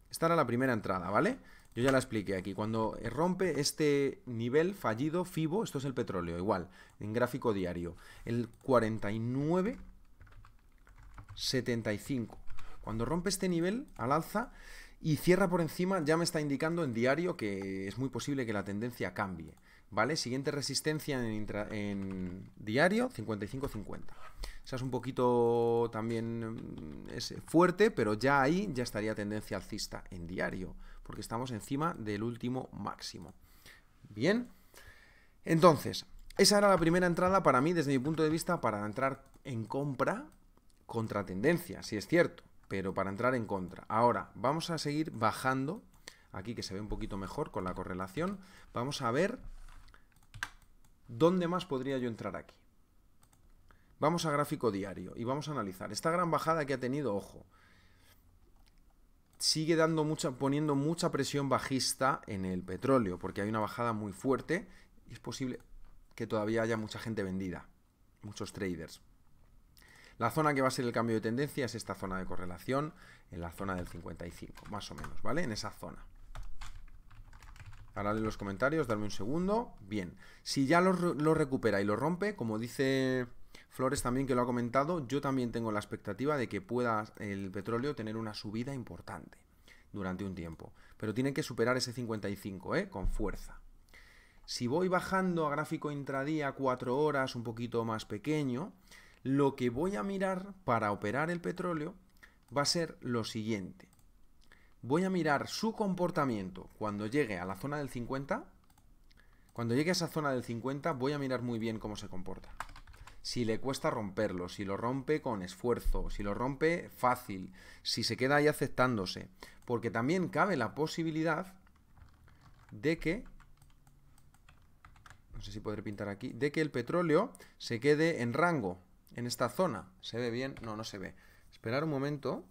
Esta era la primera entrada, ¿vale? Yo ya la expliqué aquí. Cuando rompe este nivel fallido FIBO, esto es el petróleo, igual, en gráfico diario, el 49,75. Cuando rompe este nivel al alza y cierra por encima, ya me está indicando en diario que es muy posible que la tendencia cambie. ¿Vale? Siguiente resistencia en, diario, 55.50. Esa es un poquito también mm, es fuerte, pero ya ahí ya estaría tendencia alcista en diario porque estamos encima del último máximo. Bien, entonces, esa era la primera entrada para mí, desde mi punto de vista, para entrar en compra contra tendencia, si es cierto, pero para entrar en contra. Ahora, vamos a seguir bajando, aquí que se ve un poquito mejor con la correlación, vamos a ver dónde más podría yo entrar aquí. Vamos a gráfico diario y vamos a analizar. Esta gran bajada que ha tenido, ojo, sigue dando mucha, poniendo mucha presión bajista en el petróleo, porque hay una bajada muy fuerte y es posible que todavía haya mucha gente vendida, muchos traders. La zona que va a ser el cambio de tendencia es esta zona de correlación, en la zona del 55, más o menos, ¿vale? En esa zona. Ahora en los comentarios, darme un segundo. Bien, si ya lo, lo recupera y lo rompe, como dice Flores también que lo ha comentado, yo también tengo la expectativa de que pueda el petróleo tener una subida importante durante un tiempo, pero tiene que superar ese 55, ¿eh? Con fuerza. Si voy bajando a gráfico intradía 4 horas, un poquito más pequeño, lo que voy a mirar para operar el petróleo va a ser lo siguiente. Voy a mirar su comportamiento cuando llegue a la zona del 50. Cuando llegue a esa zona del 50 voy a mirar muy bien cómo se comporta si le cuesta romperlo, si lo rompe con esfuerzo, si lo rompe fácil, si se queda ahí aceptándose. Porque también cabe la posibilidad de que, no sé si podré pintar aquí, de que el petróleo se quede en rango, en esta zona. ¿Se ve bien? No, no se ve. Esperar un momento.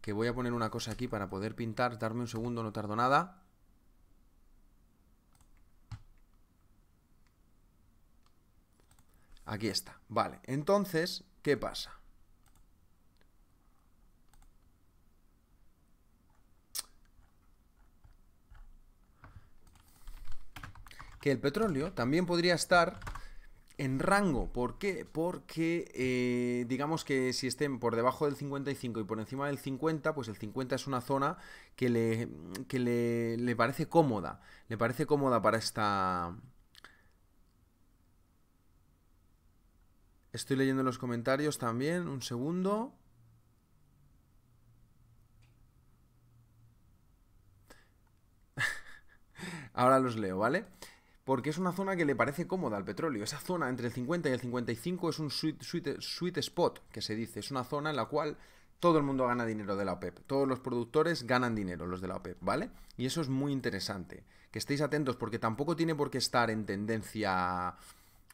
Que voy a poner una cosa aquí para poder pintar. Darme un segundo, no tardo nada. Aquí está. Vale, entonces, ¿qué pasa? Que el petróleo también podría estar en rango. ¿Por qué? Porque eh, digamos que si estén por debajo del 55 y por encima del 50, pues el 50 es una zona que que le, le parece cómoda. Le parece cómoda para esta Estoy leyendo los comentarios también, un segundo. Ahora los leo, ¿vale? Porque es una zona que le parece cómoda al petróleo. Esa zona entre el 50 y el 55 es un sweet, spot, que se dice. Es una zona en la cual todo el mundo gana dinero de la OPEP. Todos los productores ganan dinero, los de la OPEP, ¿vale? Y eso es muy interesante. Que estéis atentos porque tampoco tiene por qué estar en tendencia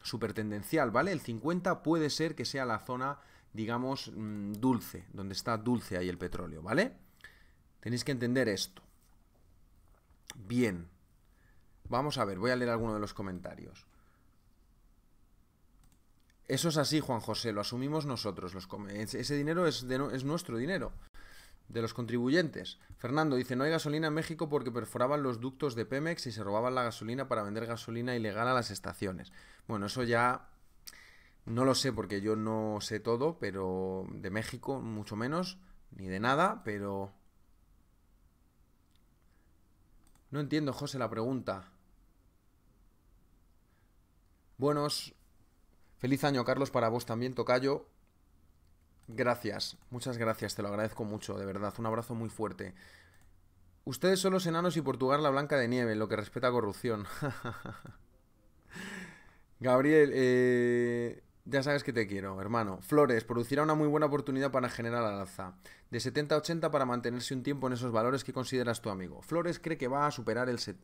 súper tendencial, ¿vale? El 50 puede ser que sea la zona, digamos, mm, dulce, donde está dulce ahí el petróleo, ¿vale? Tenéis que entender esto. Bien. Vamos a ver, voy a leer alguno de los comentarios. Eso es así, Juan José, lo asumimos nosotros. Los ese dinero es, es nuestro dinero de los contribuyentes. Fernando dice, no hay gasolina en México porque perforaban los ductos de Pemex y se robaban la gasolina para vender gasolina ilegal a las estaciones. Bueno, eso ya no lo sé porque yo no sé todo, pero de México mucho menos, ni de nada, pero... No entiendo, José, la pregunta. Buenos. Feliz año, Carlos, para vos también, Tocayo. Gracias, muchas gracias, te lo agradezco mucho, de verdad, un abrazo muy fuerte. Ustedes son los enanos y Portugal la blanca de nieve, lo que respeta a corrupción. Gabriel, eh, ya sabes que te quiero, hermano. Flores, producirá una muy buena oportunidad para generar al alza. De 70 a 80 para mantenerse un tiempo en esos valores que consideras tu amigo. Flores cree que va a superar el... Set...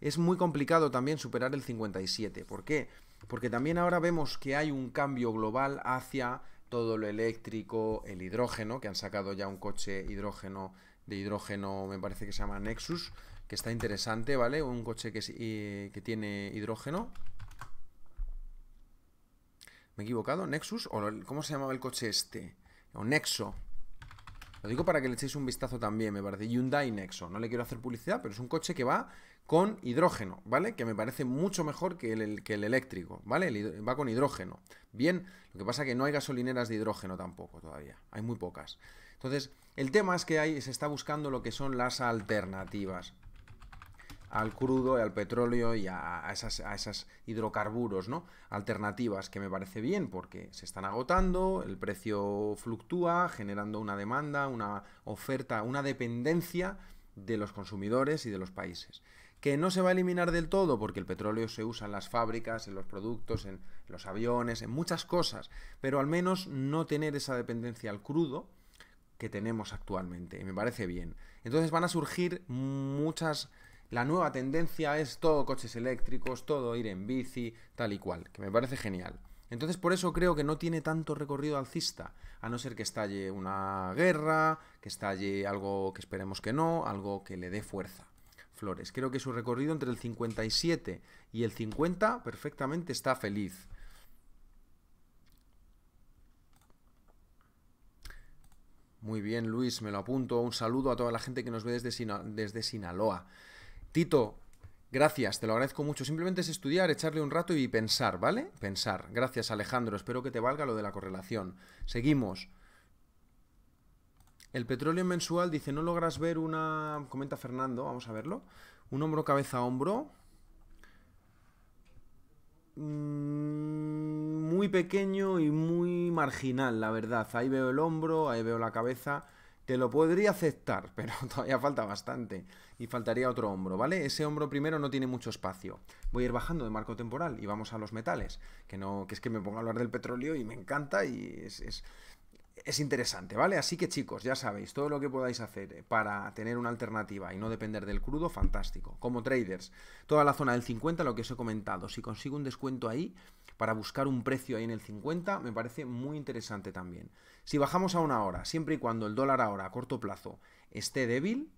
Es muy complicado también superar el 57. ¿Por qué? Porque también ahora vemos que hay un cambio global hacia todo lo eléctrico, el hidrógeno, que han sacado ya un coche hidrógeno de hidrógeno, me parece que se llama Nexus, que está interesante, ¿vale? Un coche que, tiene hidrógeno. ¿Me he equivocado? ¿Nexus? ¿O cómo se llamaba el coche este? O Nexo. Lo digo para que le echéis un vistazo también, me parece. Hyundai Nexo. No le quiero hacer publicidad, pero es un coche que va con hidrógeno, ¿vale? Que me parece mucho mejor que el, que el eléctrico, ¿vale? va con hidrógeno. Bien, lo que pasa es que no hay gasolineras de hidrógeno tampoco todavía, hay muy pocas. Entonces, el tema es que se está buscando lo que son las alternativas al crudo, y al petróleo y a, esas, a esas hidrocarburos, ¿no? Alternativas, que me parece bien porque se están agotando, el precio fluctúa, generando una demanda, una oferta, una dependencia de los consumidores y de los países que no se va a eliminar del todo porque el petróleo se usa en las fábricas, en los productos, en los aviones, en muchas cosas, pero al menos no tener esa dependencia al crudo que tenemos actualmente, y me parece bien. Entonces van a surgir muchas... La nueva tendencia es todo coches eléctricos, todo ir en bici, tal y cual, que me parece genial. Entonces por eso creo que no tiene tanto recorrido alcista, a no ser que estalle una guerra, que estalle algo que esperemos que no, algo que le dé fuerza. Flores. Creo que su recorrido entre el 57 y el 50 perfectamente está feliz. Muy bien, Luis, me lo apunto. Un saludo a toda la gente que nos ve desde, desde Sinaloa. Tito, Gracias, te lo agradezco mucho. Simplemente es estudiar, echarle un rato y pensar, ¿vale? Pensar. Gracias, Alejandro. Espero que te valga lo de la correlación. Seguimos. El petróleo mensual dice, no logras ver una, comenta Fernando, vamos a verlo, un hombro cabeza a hombro. Mm, muy pequeño y muy marginal, la verdad. Ahí veo el hombro, ahí veo la cabeza. Te lo podría aceptar, pero todavía falta bastante. Y faltaría otro hombro, ¿vale? Ese hombro primero no tiene mucho espacio. Voy a ir bajando de marco temporal y vamos a los metales. Que no, que es que me pongo a hablar del petróleo y me encanta y es, es interesante, ¿vale? Así que chicos, ya sabéis, todo lo que podáis hacer eh, para tener una alternativa y no depender del crudo, fantástico. Como traders, toda la zona del 50, lo que os he comentado, si consigo un descuento ahí, para buscar un precio ahí en el 50, me parece muy interesante también. Si bajamos a una hora, siempre y cuando el dólar ahora a corto plazo esté débil,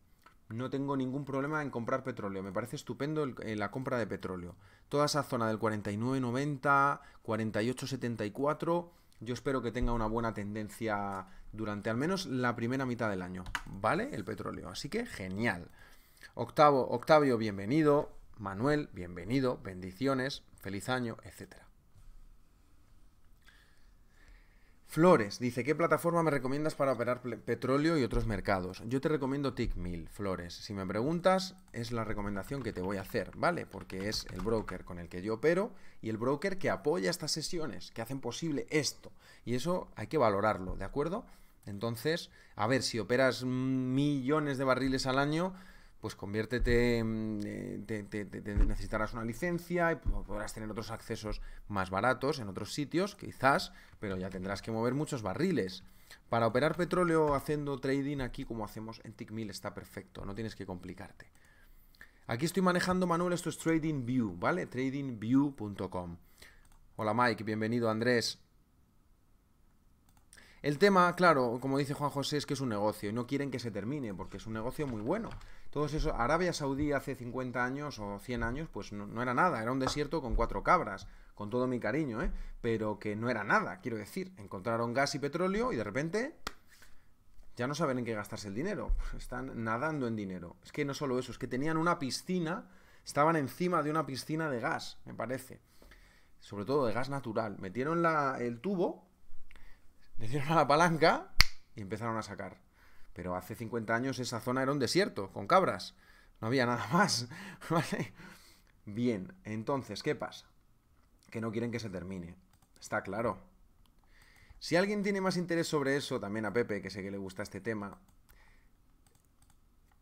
no tengo ningún problema en comprar petróleo. Me parece estupendo eh, la compra de petróleo. Toda esa zona del 49.90, 48.74 yo espero que tenga una buena tendencia durante al menos la primera mitad del año, ¿vale? El petróleo. Así que genial. Octavo, Octavio, bienvenido. Manuel, bienvenido. Bendiciones, feliz año, etcétera. Flores dice, ¿qué plataforma me recomiendas para operar petróleo y otros mercados? Yo te recomiendo TickMill, Flores. Si me preguntas, es la recomendación que te voy a hacer, ¿vale? Porque es el broker con el que yo opero y el broker que apoya estas sesiones, que hacen posible esto. Y eso hay que valorarlo, ¿de acuerdo? Entonces, a ver, si operas mm, millones de barriles al año, pues conviértete, eh, necesitarás una licencia y podrás tener otros accesos más baratos en otros sitios, quizás, pero ya tendrás que mover muchos barriles. Para operar petróleo haciendo trading aquí como hacemos en Tickmill está perfecto, no tienes que complicarte. Aquí estoy manejando, Manuel, esto es TradingView, ¿vale? TradingView.com. Hola Mike, bienvenido Andrés. El tema, claro, como dice Juan José, es que es un negocio y no quieren que se termine porque es un negocio muy bueno todos esos, Arabia Saudí hace 50 años o 100 años, pues no, era nada, era un desierto con cuatro cabras, con todo mi cariño, ¿eh? pero que no era nada, quiero decir, encontraron gas y petróleo y de repente ya no saben en qué gastarse el dinero, están nadando en dinero. Es que no solo eso, es que tenían una piscina, estaban encima de una piscina de gas, me parece, sobre todo de gas natural, metieron la, el tubo, le dieron a la palanca y empezaron a sacar. Pero hace 50 años esa zona era un desierto, con cabras. No había nada más. ¿Vale? Bien, entonces, ¿qué pasa? Que no quieren que se termine. Está claro. Si alguien tiene más interés sobre eso, también a Pepe, que sé que le gusta este tema,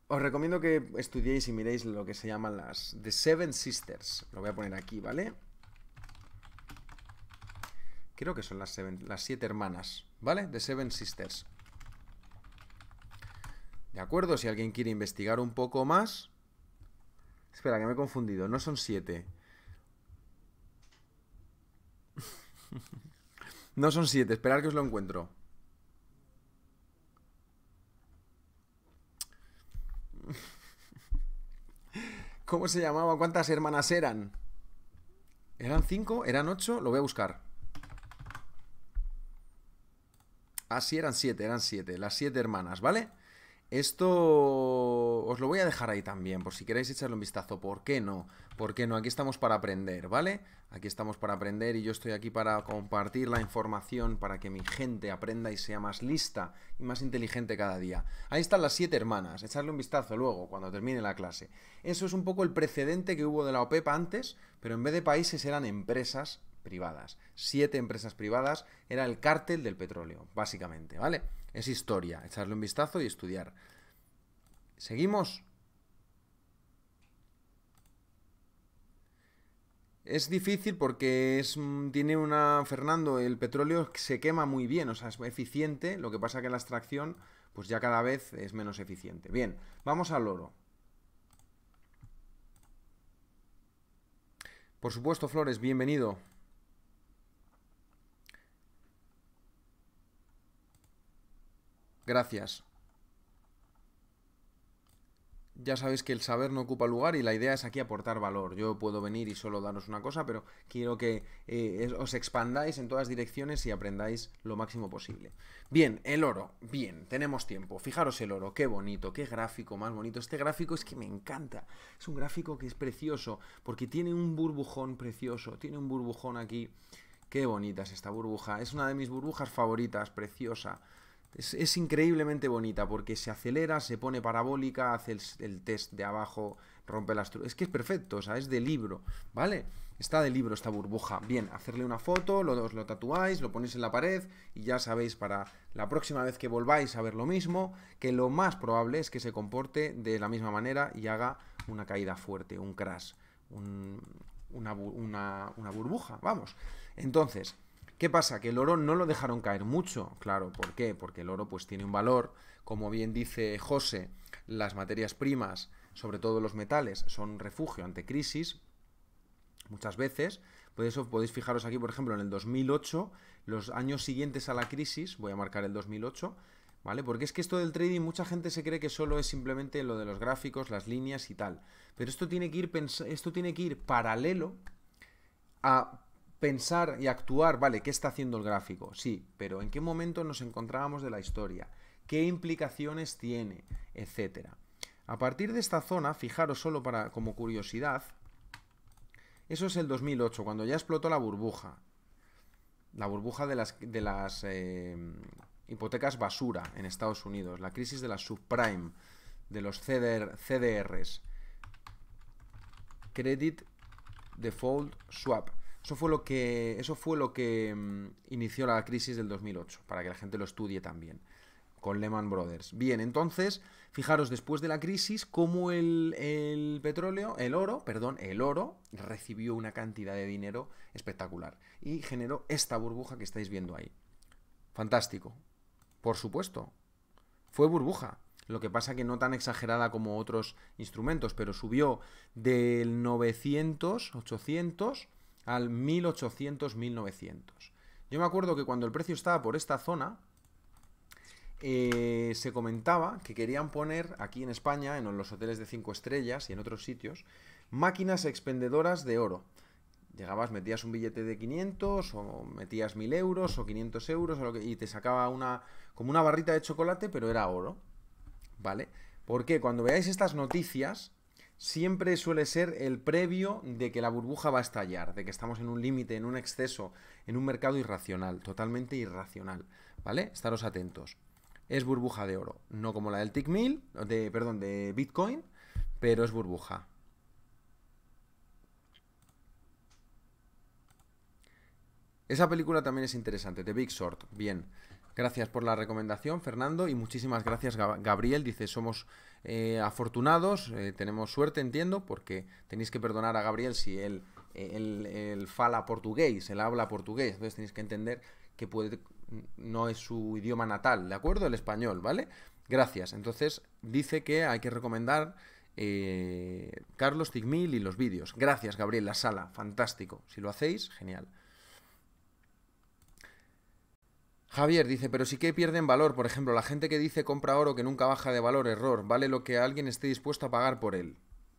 os recomiendo que estudiéis y miréis lo que se llaman las The Seven Sisters. Lo voy a poner aquí, ¿vale? Creo que son las, las siete hermanas, ¿vale? The Seven Sisters. ¿De acuerdo? Si alguien quiere investigar un poco más... Espera, que me he confundido. No son siete. no son siete. Esperar que os lo encuentro. ¿Cómo se llamaba? ¿Cuántas hermanas eran? ¿Eran cinco? ¿Eran ocho? Lo voy a buscar. Ah, sí, eran siete, eran siete. Las siete hermanas, ¿vale? vale esto os lo voy a dejar ahí también, por si queréis echarle un vistazo. ¿Por qué no? ¿Por qué no? Aquí estamos para aprender, ¿vale? Aquí estamos para aprender y yo estoy aquí para compartir la información para que mi gente aprenda y sea más lista y más inteligente cada día. Ahí están las siete hermanas, echarle un vistazo luego, cuando termine la clase. Eso es un poco el precedente que hubo de la OPEP antes, pero en vez de países eran empresas privadas. Siete empresas privadas era el cártel del petróleo, básicamente, ¿vale? Es historia, echarle un vistazo y estudiar. ¿Seguimos? Es difícil porque es, mm, tiene una... Fernando, el petróleo se quema muy bien, o sea, es eficiente, lo que pasa que la extracción pues ya cada vez es menos eficiente. Bien, vamos al oro. Por supuesto, Flores, bienvenido. Gracias. Ya sabéis que el saber no ocupa lugar y la idea es aquí aportar valor. Yo puedo venir y solo daros una cosa, pero quiero que eh, os expandáis en todas direcciones y aprendáis lo máximo posible. Bien, el oro. Bien, tenemos tiempo. Fijaros el oro. Qué bonito, qué gráfico más bonito. Este gráfico es que me encanta. Es un gráfico que es precioso porque tiene un burbujón precioso. Tiene un burbujón aquí. Qué bonita es esta burbuja. Es una de mis burbujas favoritas, preciosa. Es, increíblemente bonita porque se acelera, se pone parabólica, hace el, test de abajo, rompe las... Es que es perfecto, o sea, es de libro, ¿vale? Está de libro esta burbuja. Bien, hacerle una foto, lo, os lo tatuáis, lo ponéis en la pared y ya sabéis para la próxima vez que volváis a ver lo mismo, que lo más probable es que se comporte de la misma manera y haga una caída fuerte, un crash, una, una burbuja, vamos. Entonces, ¿Qué pasa? Que el oro no lo dejaron caer mucho, claro, ¿por qué? Porque el oro pues tiene un valor, como bien dice José, las materias primas, sobre todo los metales, son refugio ante crisis muchas veces, por eso podéis fijaros aquí, por ejemplo, en el 2008, los años siguientes a la crisis, voy a marcar el 2008, ¿vale? Porque es que esto del trading mucha gente se cree que solo es simplemente lo de los gráficos, las líneas y tal. Pero esto tiene que ir, esto tiene que ir paralelo a pensar y actuar, vale, ¿qué está haciendo el gráfico? Sí, pero ¿en qué momento nos encontrábamos de la historia? ¿Qué implicaciones tiene? Etcétera. A partir de esta zona, fijaros solo para, como curiosidad, eso es el 2008, cuando ya explotó la burbuja. La burbuja de las, eh, hipotecas basura en Estados Unidos, la crisis de las subprime, de los CDRs. Credit Default Swap. Eso fue lo que, eso fue lo que mm, inició la crisis del 2008, para que la gente lo estudie también, con Lehman Brothers. Bien, entonces, fijaros, después de la crisis, cómo el, el petróleo, el oro, perdón, el oro recibió una cantidad de dinero espectacular y generó esta burbuja que estáis viendo ahí. Fantástico, por supuesto. Fue burbuja, lo que pasa que no tan exagerada como otros instrumentos, pero subió del 900, 800 al 1800-1900. Yo me acuerdo que cuando el precio estaba por esta zona, eh, se comentaba que querían poner aquí en España, en los hoteles de 5 estrellas y en otros sitios, máquinas expendedoras de oro. Llegabas, metías un billete de 500 o metías 1000 euros o 500 euros lo que, y te sacaba una como una barrita de chocolate, pero era oro. ¿Vale? Porque cuando veáis estas noticias, siempre suele ser el previo de que la burbuja va a estallar, de que estamos en un límite, en un exceso, en un mercado irracional, totalmente irracional, ¿vale? Estaros atentos. Es burbuja de oro, no como la del TICMIL, de, perdón, de Bitcoin, pero es burbuja. Esa película también es interesante, The Big Short. Bien, gracias por la recomendación, Fernando, y muchísimas gracias, Gabriel. Dice, somos eh, afortunados, eh, tenemos suerte, entiendo, porque tenéis que perdonar a Gabriel si eh, él, fala portugués, él habla portugués, entonces tenéis que entender que puede, no es su idioma natal, ¿de acuerdo? El español, ¿vale? Gracias. Entonces dice que hay que recomendar Carlos Tigmil y los vídeos. Gracias, Gabriel, la sala, fantástico. Si lo hacéis, genial. Javier dice, pero sí que pierden valor. Por ejemplo, la gente que dice compra oro que nunca baja de valor, error. Vale lo que alguien esté dispuesto a pagar por él.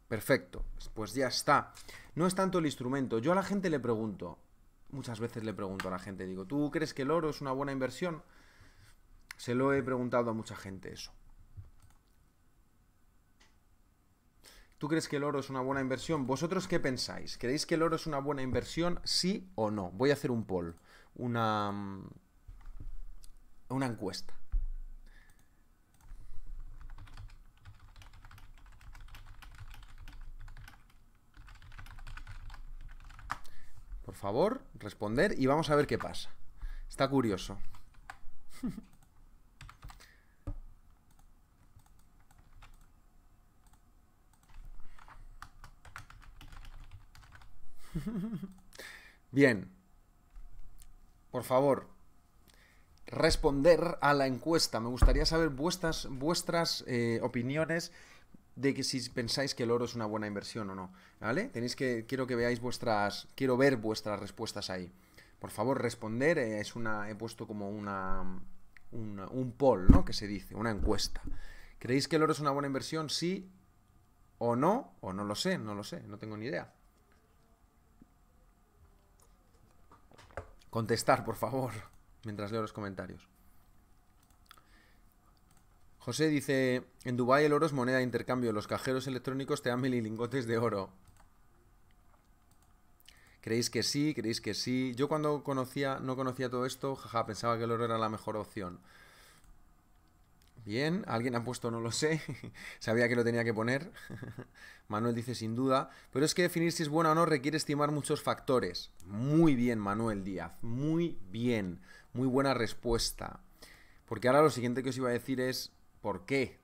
Perfecto, pues ya está. No es tanto el instrumento. Yo a la gente le pregunto, muchas veces le pregunto a la gente, digo, ¿tú crees que el oro es una buena inversión? Se lo he preguntado a mucha gente eso. ¿Tú crees que el oro es una buena inversión? ¿Vosotros qué pensáis? ¿Creéis que el oro es una buena inversión? ¿Sí o no? Voy a hacer un poll. Una mm, una encuesta. Por favor, responder y vamos a ver qué pasa. Está curioso. Bien. Por favor, responder a la encuesta. Me gustaría saber vuestras, vuestras eh, opiniones de que si pensáis que el oro es una buena inversión o no, ¿vale? Tenéis que quiero que veáis vuestras quiero ver vuestras respuestas ahí. Por favor, responder eh, es una he puesto como una, un poll, ¿no? Que se dice, una encuesta. ¿Creéis que el oro es una buena inversión? Sí o no, o no lo sé, no lo sé, no tengo ni idea. Contestar, por favor mientras leo los comentarios. José dice, en Dubái el oro es moneda de intercambio, los cajeros electrónicos te dan mililingotes de oro. ¿Creéis que sí? ¿Creéis que sí? Yo cuando conocía, no conocía todo esto, jaja, pensaba que el oro era la mejor opción. Bien, alguien ha puesto no lo sé, sabía que lo tenía que poner. Manuel dice sin duda, pero es que definir si es buena o no requiere estimar muchos factores. Muy bien, Manuel Díaz, muy bien, muy buena respuesta. Porque ahora lo siguiente que os iba a decir es ¿por qué?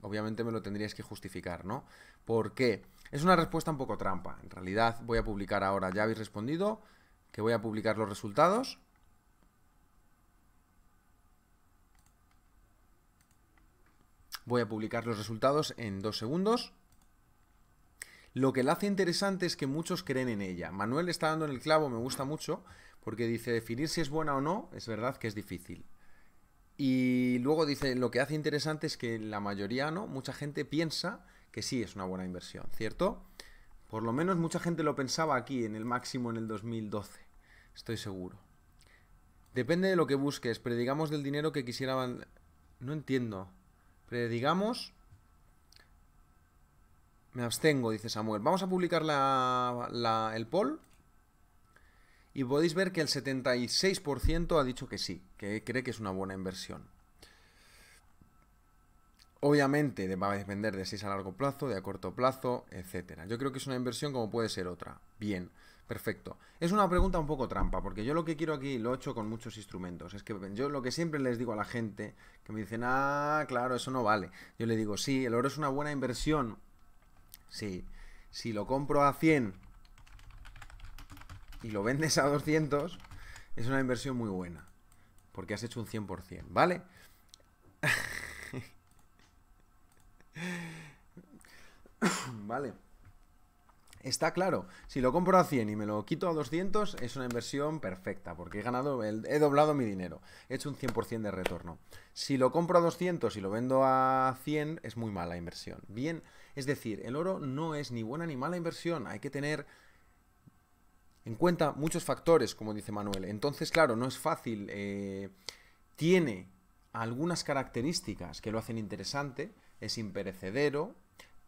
Obviamente me lo tendríais que justificar, ¿no? ¿Por qué? Es una respuesta un poco trampa. En realidad voy a publicar ahora, ya habéis respondido, que voy a publicar los resultados Voy a publicar los resultados en dos segundos. Lo que la hace interesante es que muchos creen en ella. Manuel está dando en el clavo, me gusta mucho, porque dice definir si es buena o no, es verdad que es difícil. Y luego dice, lo que hace interesante es que la mayoría, ¿no? Mucha gente piensa que sí es una buena inversión, ¿cierto? Por lo menos mucha gente lo pensaba aquí, en el máximo en el 2012, estoy seguro. Depende de lo que busques, pero digamos del dinero que quisieran... No entiendo digamos, Me abstengo, dice Samuel. Vamos a publicar la, el poll. Y podéis ver que el 76% ha dicho que sí, que cree que es una buena inversión. Obviamente va a depender de si es a largo plazo, de a corto plazo, etc. Yo creo que es una inversión como puede ser otra. Bien. Perfecto. Es una pregunta un poco trampa, porque yo lo que quiero aquí, lo he hecho con muchos instrumentos, es que yo lo que siempre les digo a la gente, que me dicen, ah, claro, eso no vale. Yo le digo, sí, el oro es una buena inversión. Sí, si lo compro a 100 y lo vendes a 200, es una inversión muy buena, porque has hecho un 100%, ¿vale? vale. Está claro, si lo compro a 100 y me lo quito a 200 es una inversión perfecta porque he ganado, he doblado mi dinero, he hecho un 100% de retorno. Si lo compro a 200 y lo vendo a 100 es muy mala inversión. Bien, es decir, el oro no es ni buena ni mala inversión, hay que tener en cuenta muchos factores, como dice Manuel. Entonces, claro, no es fácil, eh, tiene algunas características que lo hacen interesante, es imperecedero,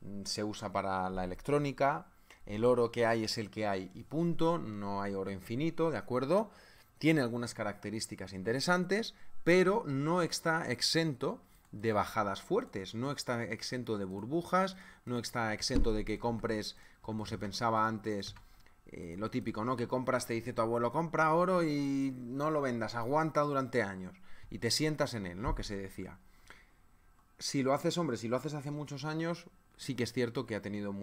mm, se usa para la electrónica, el oro que hay es el que hay y punto, no hay oro infinito, ¿de acuerdo? Tiene algunas características interesantes, pero no está exento de bajadas fuertes, no está exento de burbujas, no está exento de que compres, como se pensaba antes, eh, lo típico, ¿no? Que compras, te dice tu abuelo, compra oro y no lo vendas, aguanta durante años y te sientas en él, ¿no? Que se decía. Si lo haces, hombre, si lo haces hace muchos años, sí que es cierto que ha tenido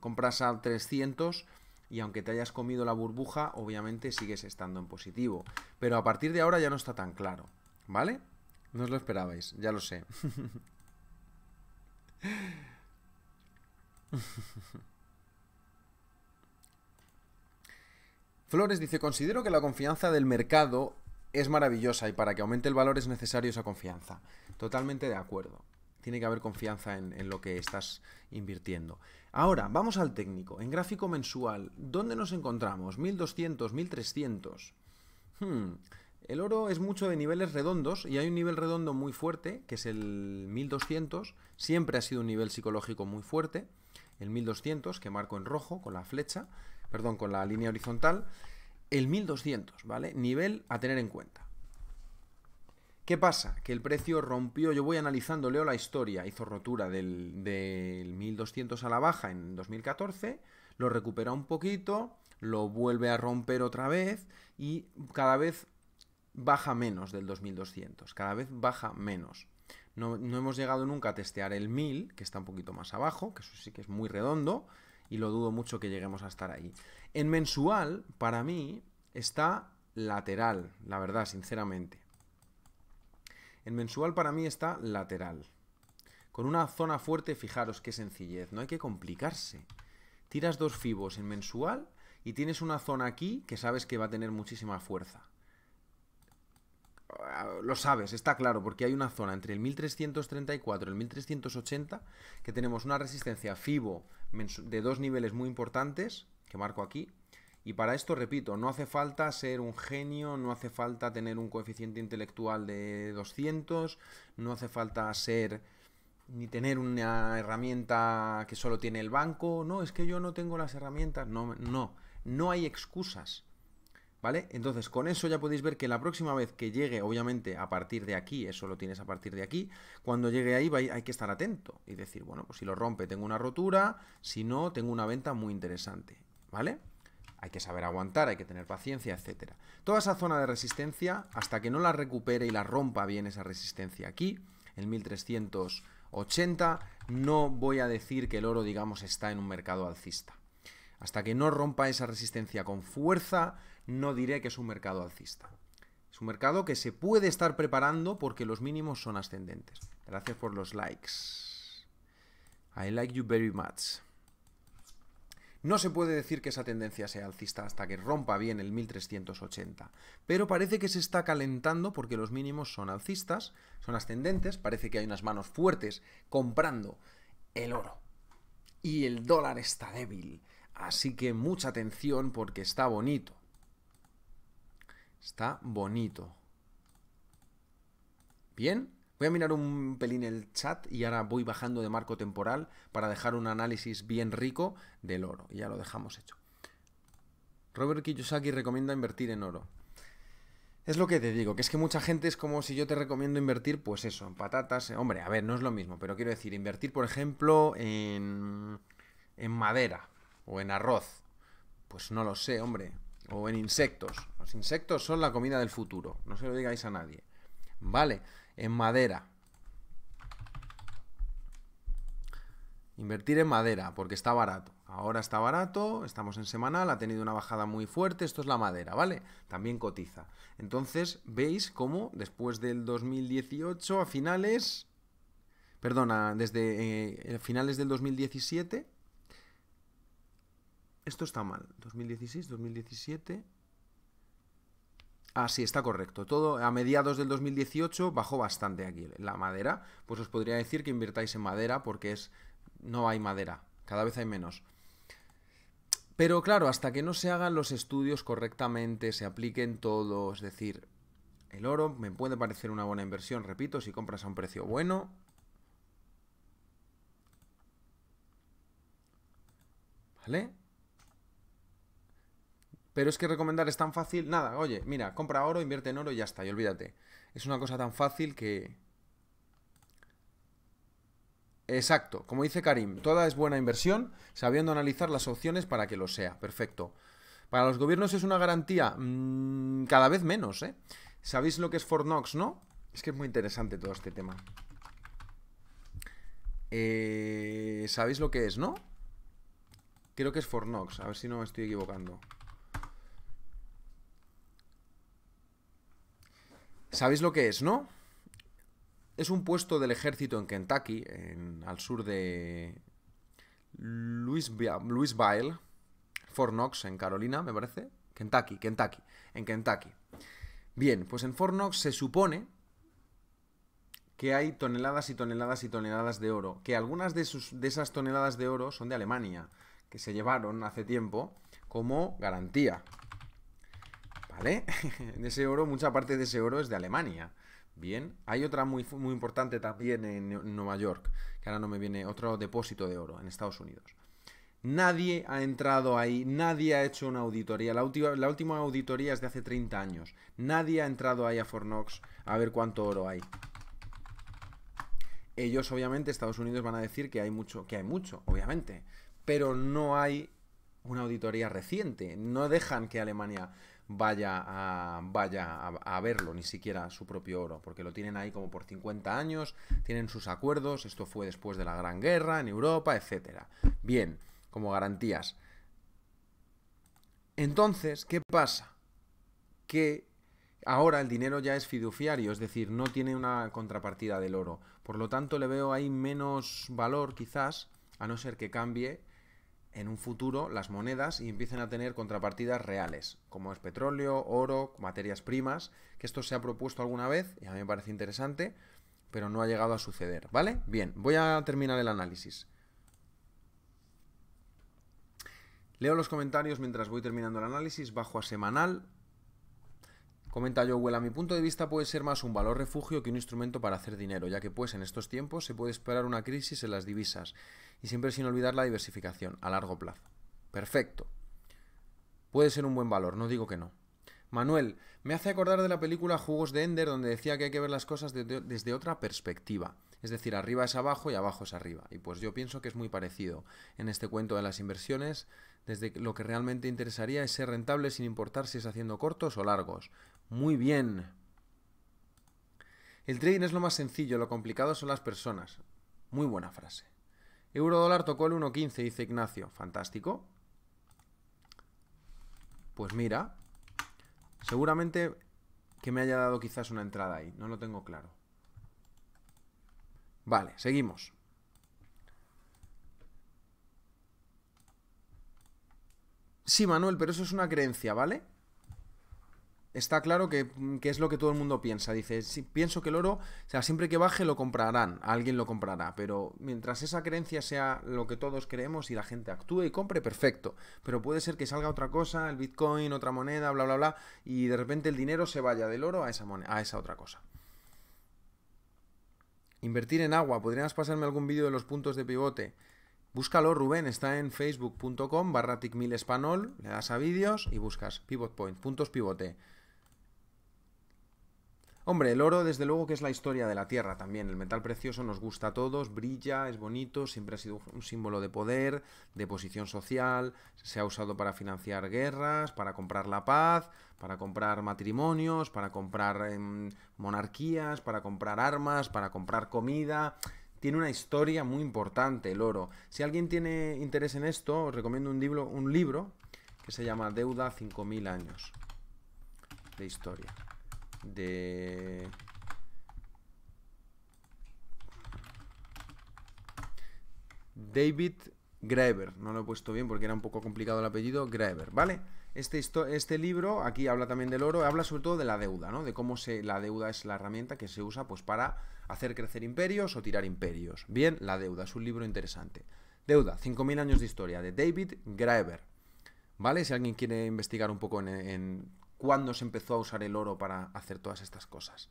compras al 300 y aunque te hayas comido la burbuja, obviamente sigues estando en positivo. Pero a partir de ahora ya no está tan claro, ¿vale? No os lo esperabais, ya lo sé. Flores dice, considero que la confianza del mercado es maravillosa y para que aumente el valor es necesario esa confianza. Totalmente de acuerdo tiene que haber confianza en, lo que estás invirtiendo. Ahora, vamos al técnico. En gráfico mensual, ¿dónde nos encontramos? 1200, 1300. Hmm, el oro es mucho de niveles redondos y hay un nivel redondo muy fuerte, que es el 1200. Siempre ha sido un nivel psicológico muy fuerte. El 1200, que marco en rojo con la flecha, perdón, con la línea horizontal. El 1200, ¿vale? Nivel a tener en cuenta. ¿Qué pasa? Que el precio rompió, yo voy analizando, leo la historia, hizo rotura del, 1200 a la baja en 2014, lo recupera un poquito, lo vuelve a romper otra vez y cada vez baja menos del 2200, cada vez baja menos. No, no, hemos llegado nunca a testear el 1000, que está un poquito más abajo, que eso sí que es muy redondo, y lo dudo mucho que lleguemos a estar ahí. En mensual, para mí, está lateral, la verdad, sinceramente. En mensual para mí está lateral. Con una zona fuerte, fijaros qué sencillez, no hay que complicarse. Tiras dos fibos en mensual y tienes una zona aquí que sabes que va a tener muchísima fuerza. Ah, lo sabes, está claro, porque hay una zona entre el 1334 y el 1380 que tenemos una resistencia FIBO de dos niveles muy importantes, que marco aquí, y para esto, repito, no hace falta ser un genio, no hace falta tener un coeficiente intelectual de 200, no hace falta ser ni tener una herramienta que solo tiene el banco, no, es que yo no tengo las herramientas, no, no, no hay excusas. ¿Vale? Entonces, con eso ya podéis ver que la próxima vez que llegue, obviamente a partir de aquí, eso lo tienes a partir de aquí, cuando llegue ahí hay que estar atento y decir, bueno, pues si lo rompe tengo una rotura, si no, tengo una venta muy interesante, ¿vale? Hay que saber aguantar, hay que tener paciencia, etc. Toda esa zona de resistencia, hasta que no la recupere y la rompa bien esa resistencia aquí, en 1380, no voy a decir que el oro, digamos, está en un mercado alcista. Hasta que no rompa esa resistencia con fuerza, no diré que es un mercado alcista. Es un mercado que se puede estar preparando porque los mínimos son ascendentes. Gracias por los likes. I like you very much. No se puede decir que esa tendencia sea alcista hasta que rompa bien el 1380, pero parece que se está calentando porque los mínimos son alcistas, son ascendentes, parece que hay unas manos fuertes comprando el oro. Y el dólar está débil, así que mucha atención porque está bonito. Está bonito. Bien, Voy a mirar un pelín el chat y ahora voy bajando de marco temporal para dejar un análisis bien rico del oro. ya lo dejamos hecho. Robert Kiyosaki recomienda invertir en oro. Es lo que te digo, que es que mucha gente es como si yo te recomiendo invertir, pues eso, en patatas. Eh, hombre, a ver, no es lo mismo, pero quiero decir, invertir, por ejemplo, en madera o en arroz. Pues no lo sé, hombre. O en insectos. Los insectos son la comida del futuro, no se lo digáis a nadie. Vale, en madera. Invertir en madera, porque está barato. Ahora está barato, estamos en semanal, ha tenido una bajada muy fuerte, esto es la madera, ¿vale? También cotiza. Entonces, veis cómo después del 2018 a finales, perdona, desde eh, finales del 2017, esto está mal, 2016, 2017... Ah, sí, está correcto. Todo a mediados del 2018 bajó bastante aquí la madera. Pues os podría decir que invirtáis en madera porque es no hay madera, cada vez hay menos. Pero claro, hasta que no se hagan los estudios correctamente, se apliquen todos, es decir, el oro me puede parecer una buena inversión, repito, si compras a un precio bueno. ¿Vale? Pero es que recomendar es tan fácil, nada, oye, mira, compra oro, invierte en oro y ya está, y olvídate. Es una cosa tan fácil que... Exacto, como dice Karim, toda es buena inversión sabiendo analizar las opciones para que lo sea. Perfecto. Para los gobiernos es una garantía mm, cada vez menos, ¿eh? ¿Sabéis lo que es Fornox, no? Es que es muy interesante todo este tema. Eh, ¿Sabéis lo que es, no? Creo que es Fornox, a ver si no me estoy equivocando. Sabéis lo que es, ¿no? Es un puesto del ejército en Kentucky, en, al sur de Louisville, Fort Knox, en Carolina, me parece. Kentucky, Kentucky, en Kentucky. Bien, pues en Fort Knox se supone que hay toneladas y toneladas y toneladas de oro, que algunas de esas toneladas de oro son de Alemania, que se llevaron hace tiempo como garantía. ¿vale? de ese oro, mucha parte de ese oro es de Alemania. Bien, hay otra muy, muy importante también en Nueva York, que ahora no me viene, otro depósito de oro en Estados Unidos. Nadie ha entrado ahí, nadie ha hecho una auditoría. La, la última, auditoría es de hace 30 años. Nadie ha entrado ahí a Fornox a ver cuánto oro hay. Ellos, obviamente, Estados Unidos van a decir que hay mucho, que hay mucho, obviamente. Pero no hay una auditoría reciente. No dejan que Alemania vaya a, vaya a, verlo, ni siquiera su propio oro, porque lo tienen ahí como por 50 años, tienen sus acuerdos, esto fue después de la Gran Guerra en Europa, etc. Bien, como garantías. Entonces, ¿qué pasa? Que ahora el dinero ya es fiduciario, es decir, no tiene una contrapartida del oro. Por lo tanto, le veo ahí menos valor, quizás, a no ser que cambie en un futuro las monedas y empiecen a tener contrapartidas reales, como es petróleo, oro, materias primas, que esto se ha propuesto alguna vez y a mí me parece interesante, pero no ha llegado a suceder, ¿vale? Bien, voy a terminar el análisis. Leo los comentarios mientras voy terminando el análisis, bajo a semanal. Comenta yo a mi punto de vista puede ser más un valor refugio que un instrumento para hacer dinero, ya que pues en estos tiempos se puede esperar una crisis en las divisas y siempre sin olvidar la diversificación a largo plazo. Perfecto. Puede ser un buen valor, no digo que no. Manuel, me hace acordar de la película Jugos de Ender donde decía que hay que ver las cosas desde otra perspectiva. Es decir, arriba es abajo y abajo es arriba. Y pues yo pienso que es muy parecido en este cuento de las inversiones. Desde lo que realmente interesaría es ser rentable sin importar si es haciendo cortos o largos. Muy bien. El trading es lo más sencillo, lo complicado son las personas. Muy buena frase. Euro dólar tocó el 1.15, dice Ignacio. Fantástico. Pues mira, seguramente que me haya dado quizás una entrada ahí. No lo tengo claro. Vale, seguimos. Sí, Manuel, pero eso es una creencia, ¿vale? está claro mm, que, es lo que todo el mundo piensa. Dice, si, pienso que el oro, o sea, siempre que baje lo comprarán, alguien lo comprará, pero mientras esa creencia sea lo que todos creemos y la gente actúe y compre, perfecto. Pero puede ser que salga otra cosa, el Bitcoin, otra moneda, bla, bla, bla, y de repente el dinero se vaya del oro a esa, moneda, a esa otra cosa. Invertir en agua, ¿podrías pasarme algún vídeo de los puntos de pivote? Búscalo, Rubén, está en facebook.com barra español, le das a vídeos y buscas pivot point, puntos pivote. Hombre, el oro desde luego que es la historia de la Tierra también. El metal precioso nos gusta a todos, brilla, es bonito, siempre ha sido un símbolo de poder, de posición social, se ha usado para financiar guerras, para comprar la paz, para comprar matrimonios, para comprar em, monarquías, para comprar armas, para comprar comida tiene una historia muy importante el oro. Si alguien tiene interés en esto, os recomiendo un libro, un libro que se llama Deuda 5000 años de historia de David Graeber, no lo he puesto bien porque era un poco complicado el apellido, Graeber, ¿vale? Este, este libro aquí habla también del oro, habla sobre todo de la deuda, ¿no? De cómo se, la deuda es la herramienta que se usa pues para hacer crecer imperios o tirar imperios. Bien, la deuda es un libro interesante. Deuda, 5.000 años de historia, de David Graeber. ¿Vale? Si alguien quiere investigar un poco en cuándo se empezó a usar el oro para hacer todas estas cosas.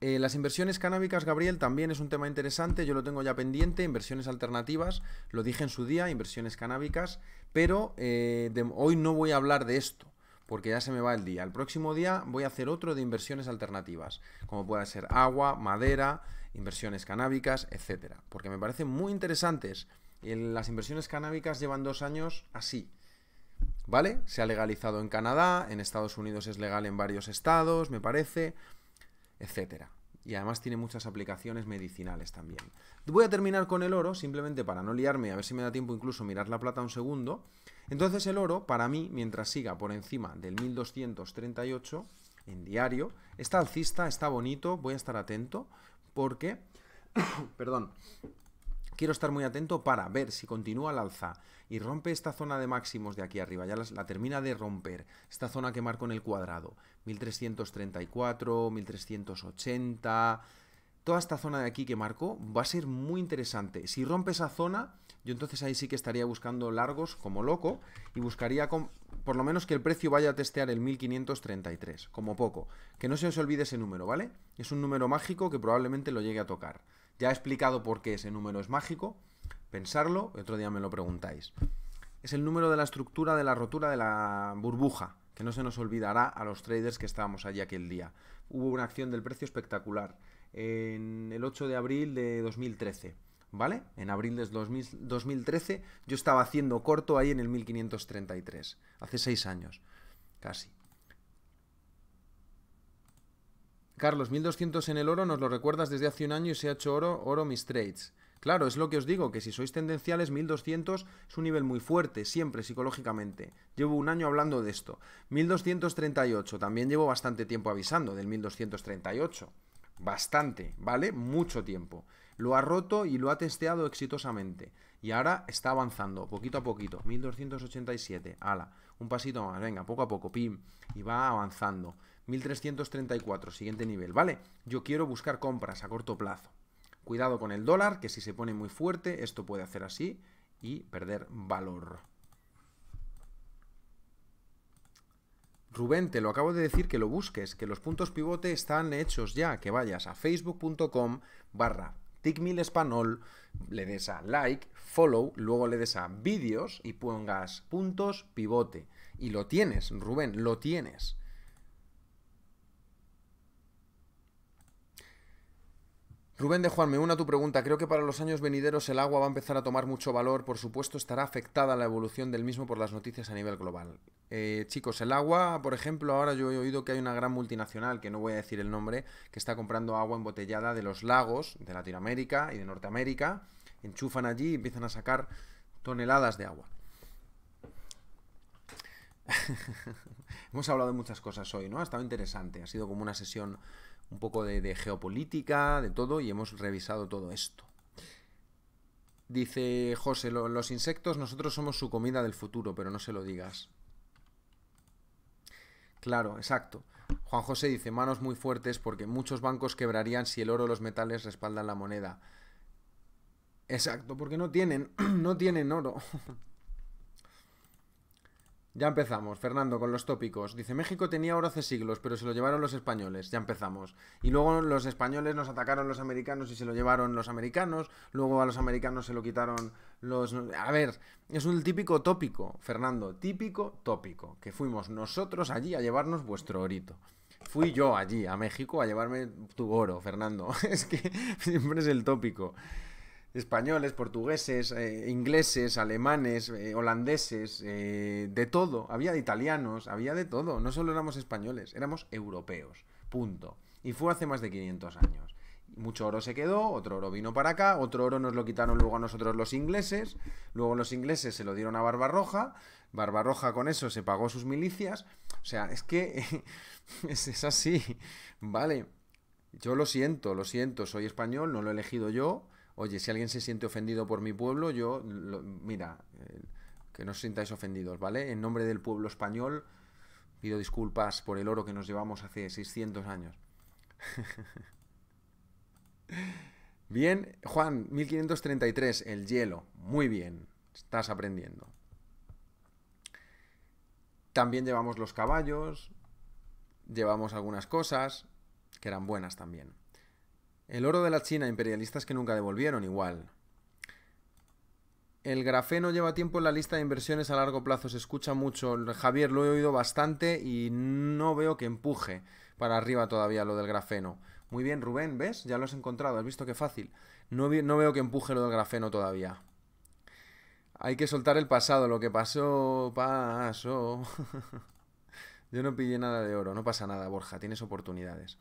Eh, las inversiones canábicas, Gabriel, también es un tema interesante, yo lo tengo ya pendiente, inversiones alternativas, lo dije en su día, inversiones canábicas, pero eh, hoy no voy a hablar de esto, porque ya se me va el día. El próximo día voy a hacer otro de inversiones alternativas, como puede ser agua, madera, inversiones canábicas, etcétera, porque me parecen muy interesantes las inversiones canábicas llevan dos años así. ¿Vale? Se ha legalizado en Canadá, en Estados Unidos es legal en varios estados, me parece, etcétera. Y además tiene muchas aplicaciones medicinales también. Voy a terminar con el oro, simplemente para no liarme, a ver si me da tiempo incluso mirar la plata un segundo. Entonces el oro, para mí, mientras siga por encima del 1238 en diario, está alcista, está bonito, voy a estar atento, porque, perdón, Quiero estar muy atento para ver si continúa el alza y rompe esta zona de máximos de aquí arriba, ya la termina de romper, esta zona que marco en el cuadrado, 1334, 1380, toda esta zona de aquí que marco va a ser muy interesante. Si rompe esa zona, yo entonces ahí sí que estaría buscando largos como loco y buscaría por lo menos que el precio vaya a testear el 1533, como poco. Que no se os olvide ese número, ¿vale? Es un número mágico que probablemente lo llegue a tocar. Ya he explicado por qué ese número es mágico. Pensarlo, otro día me lo preguntáis. Es el número de la estructura de la rotura de la burbuja, que no se nos olvidará a los traders que estábamos allí aquel día. Hubo una acción del precio espectacular en el 8 de abril de 2013. ¿Vale? En abril de 2013 yo estaba haciendo corto ahí en el 1533, hace seis años, casi. Carlos, 1200 en el oro nos lo recuerdas desde hace un año y se ha hecho oro, oro mis trades. Claro, es lo que os digo, que si sois tendenciales, 1200 es un nivel muy fuerte, siempre psicológicamente. Llevo un año hablando de esto. 1238, también llevo bastante tiempo avisando del 1238. Bastante, ¿vale? Mucho tiempo. Lo ha roto y lo ha testeado exitosamente. Y ahora está avanzando, poquito a poquito. 1287, ala, un pasito más, venga, poco a poco, pim. Y va avanzando. 1334, siguiente nivel, ¿vale? Yo quiero buscar compras a corto plazo. Cuidado con el dólar, que si se pone muy fuerte, esto puede hacer así y perder valor. Rubén, te lo acabo de decir que lo busques, que los puntos pivote están hechos ya, que vayas a facebook.com barra Espanol, le des a like, follow, luego le des a vídeos y pongas puntos pivote. Y lo tienes, Rubén, lo tienes. Rubén de Juan, me una tu pregunta. Creo que para los años venideros el agua va a empezar a tomar mucho valor. Por supuesto, estará afectada la evolución del mismo por las noticias a nivel global. Eh, chicos, el agua, por ejemplo, ahora yo he oído que hay una gran multinacional, que no voy a decir el nombre, que está comprando agua embotellada de los lagos de Latinoamérica y de Norteamérica. Enchufan allí y empiezan a sacar toneladas de agua. Hemos hablado de muchas cosas hoy, ¿no? Ha estado interesante. Ha sido como una sesión un poco de, geopolítica, de todo, y hemos revisado todo esto. Dice José, los insectos nosotros somos su comida del futuro, pero no se lo digas. Claro, exacto. Juan José dice, manos muy fuertes porque muchos bancos quebrarían si el oro o los metales respaldan la moneda. Exacto, porque no tienen, no tienen oro. Ya empezamos, Fernando, con los tópicos. Dice, México tenía oro hace siglos, pero se lo llevaron los españoles. Ya empezamos. Y luego los españoles nos atacaron los americanos y se lo llevaron los americanos. Luego a los americanos se lo quitaron los... A ver, es un típico tópico, Fernando, típico tópico. Que fuimos nosotros allí a llevarnos vuestro orito. Fui yo allí, a México, a llevarme tu oro, Fernando. es que siempre es el tópico españoles, portugueses, eh, ingleses, alemanes, eh, holandeses, eh, de todo. Había de italianos, había de todo. No solo éramos españoles, éramos europeos. Punto. Y fue hace más de 500 años. Mucho oro se quedó, otro oro vino para acá, otro oro nos lo quitaron luego a nosotros los ingleses, luego los ingleses se lo dieron a Barbarroja, Barbarroja con eso se pagó sus milicias, o sea, es que es así, ¿vale? Yo lo siento, lo siento, soy español, no lo he elegido yo, oye, si alguien se siente ofendido por mi pueblo, yo, mira, eh, que no os sintáis ofendidos, ¿vale? En nombre del pueblo español, pido disculpas por el oro que nos llevamos hace 600 años. bien, Juan, 1533, el hielo. Muy bien, estás aprendiendo. También llevamos los caballos, llevamos algunas cosas que eran buenas también. El oro de la China, imperialistas que nunca devolvieron, igual. El grafeno lleva tiempo en la lista de inversiones a largo plazo, se escucha mucho. Javier, lo he oído bastante y no veo que empuje para arriba todavía lo del grafeno. Muy bien, Rubén, ¿ves? Ya lo has encontrado, has visto qué fácil. No, no veo que empuje lo del grafeno todavía. Hay que soltar el pasado, lo que pasó, pasó. Yo no pillé nada de oro, no pasa nada, Borja, tienes oportunidades.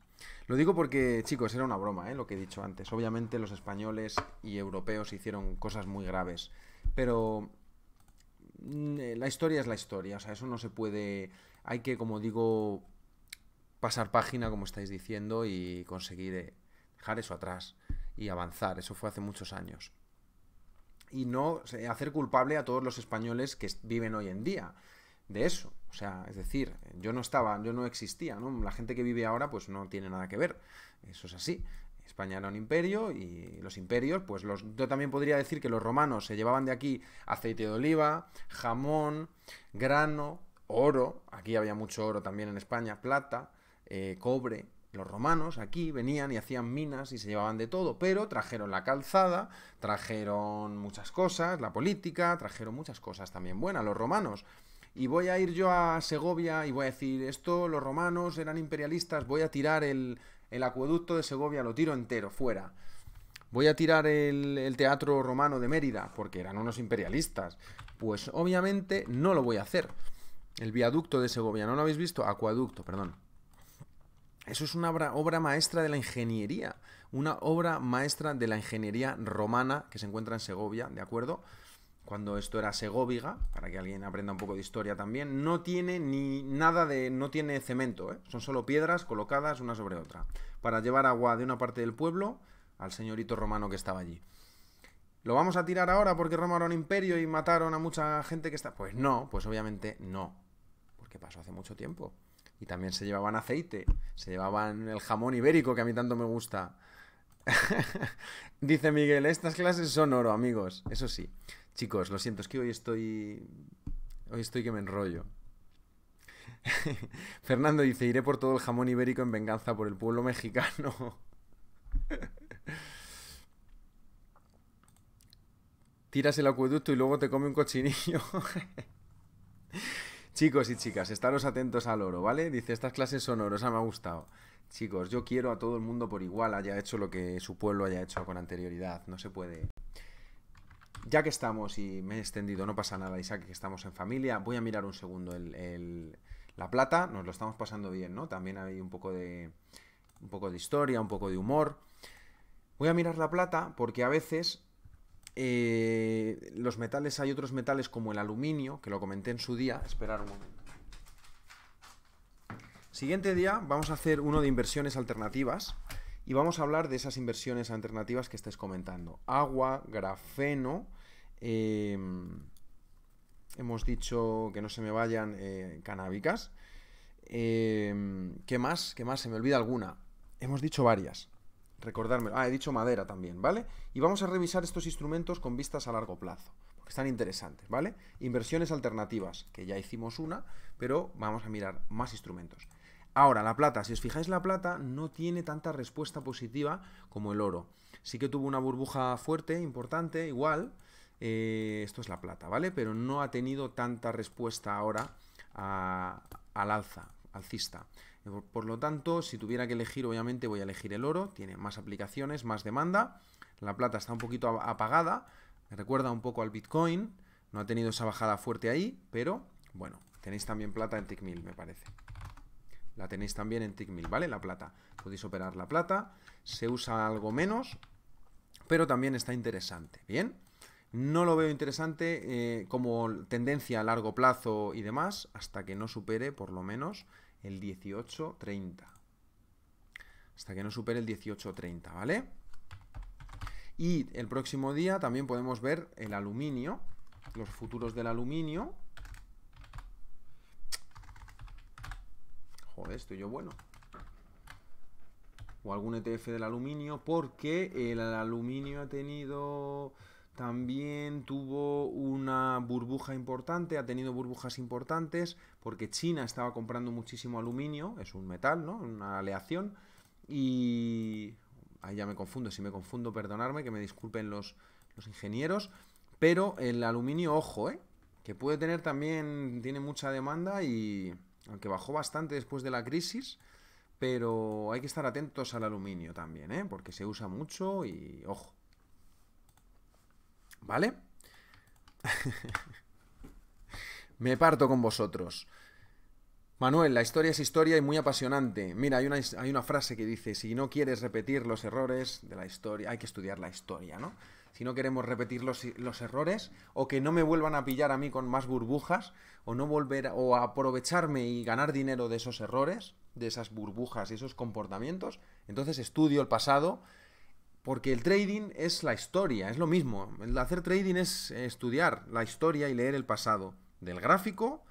Lo digo porque, chicos, era una broma, ¿eh? lo que he dicho antes. Obviamente los españoles y europeos hicieron cosas muy graves, pero mm, eh, la historia es la historia, o sea, eso no se puede... Hay que, como digo, pasar página, como estáis diciendo, y conseguir eh, dejar eso atrás y avanzar. Eso fue hace muchos años. Y no eh, hacer culpable a todos los españoles que viven hoy en día de eso. O sea, es decir, yo no estaba, yo no existía, ¿no? La gente que vive ahora pues no tiene nada que ver. Eso es así. España era un imperio y los imperios, pues los, yo también podría decir que los romanos se llevaban de aquí aceite de oliva, jamón, grano, oro, aquí había mucho oro también en España, plata, eh, cobre. Los romanos aquí venían y hacían minas y se llevaban de todo, pero trajeron la calzada, trajeron muchas cosas, la política, trajeron muchas cosas también buenas los romanos y voy a ir yo a Segovia y voy a decir, esto los romanos eran imperialistas, voy a tirar el, acueducto de Segovia, lo tiro entero, fuera. Voy a tirar el, teatro romano de Mérida, porque eran unos imperialistas. Pues obviamente no lo voy a hacer. El viaducto de Segovia, ¿no lo habéis visto? Acueducto, perdón. Eso es una obra, obra, maestra de la ingeniería, una obra maestra de la ingeniería romana que se encuentra en Segovia, ¿de acuerdo? cuando esto era Segóviga, para que alguien aprenda un poco de historia también, no tiene ni nada de. no tiene cemento, ¿eh? son solo piedras colocadas una sobre otra, para llevar agua de una parte del pueblo al señorito romano que estaba allí. ¿Lo vamos a tirar ahora porque Roma imperio y mataron a mucha gente que está.? Pues no, pues obviamente no, porque pasó hace mucho tiempo. Y también se llevaban aceite, se llevaban el jamón ibérico que a mí tanto me gusta. Dice Miguel, estas clases son oro, amigos, eso sí. Chicos, lo siento, es que hoy estoy. Hoy estoy que me enrollo. Fernando dice: Iré por todo el jamón ibérico en venganza por el pueblo mexicano. Tiras el acueducto y luego te come un cochinillo. Chicos y chicas, estaros atentos al oro, ¿vale? Dice, estas clases son me ha gustado. Chicos, yo quiero a todo el mundo por igual, haya hecho lo que su pueblo haya hecho con anterioridad. No se puede ya que estamos, y me he extendido, no pasa nada, Isaac, que estamos en familia, voy a mirar un segundo la plata, nos lo estamos pasando bien, ¿no? También hay un poco de, un poco de historia, un poco de humor. Voy a mirar la plata porque a veces eh, los metales, hay otros metales como el aluminio, que lo comenté en su día, esperar un momento. Siguiente día vamos a hacer uno de inversiones alternativas y vamos a hablar de esas inversiones alternativas que estés comentando. Agua, grafeno Em, hemos dicho que no se me vayan eh, canábicas. Em, ¿Qué más? ¿Qué más? Se me olvida alguna. Hemos dicho varias. Recordármelo. Ah, he dicho madera también, ¿vale? Y vamos a revisar estos instrumentos con vistas a largo plazo, porque están interesantes, ¿vale? Inversiones alternativas, que ya hicimos una, pero vamos a mirar más instrumentos. Ahora, la plata, si os fijáis, la plata no tiene tanta respuesta positiva como el oro. Sí que tuvo una burbuja fuerte, importante, igual, eh, esto es la plata, ¿vale? Pero no ha tenido tanta respuesta ahora al alza, alcista. Eh, por, por lo tanto, si tuviera que elegir, obviamente voy a elegir el oro, tiene más aplicaciones, más demanda. La plata está un poquito apagada, me recuerda un poco al Bitcoin, no ha tenido esa bajada fuerte ahí, pero bueno, tenéis también plata en tic me parece. La tenéis también en tic ¿vale? La plata. Podéis operar la plata, se usa algo menos, pero también está interesante, ¿bien? No lo veo interesante eh, como tendencia a largo plazo y demás hasta que no supere por lo menos el 18.30. Hasta que no supere el 18.30, ¿vale? Y el próximo día también podemos ver el aluminio, los futuros del aluminio. Joder, estoy yo bueno. O algún ETF del aluminio, porque el aluminio ha tenido también tuvo una burbuja importante, ha tenido burbujas importantes, porque China estaba comprando muchísimo aluminio, es un metal, ¿no? Una aleación, y... Ahí ya me confundo, si me confundo, perdonadme, que me disculpen los, los ingenieros, pero el aluminio, ojo, ¿eh? que puede tener también, tiene mucha demanda y aunque bajó bastante después de la crisis, pero hay que estar atentos al aluminio también, ¿eh? porque se usa mucho y ojo. ¿Vale? Me parto con vosotros. Manuel, la historia es historia y muy apasionante. Mira, hay una, frase que dice, si no quieres repetir los errores de la historia, hay que estudiar la historia, ¿no? Si no queremos repetir los, errores, o que no me vuelvan a pillar a mí con más burbujas, o no volver, o aprovecharme y ganar dinero de esos errores, de esas burbujas y esos comportamientos, entonces estudio el pasado, porque el trading es la historia, es lo mismo. El hacer trading es estudiar la historia y leer el pasado del gráfico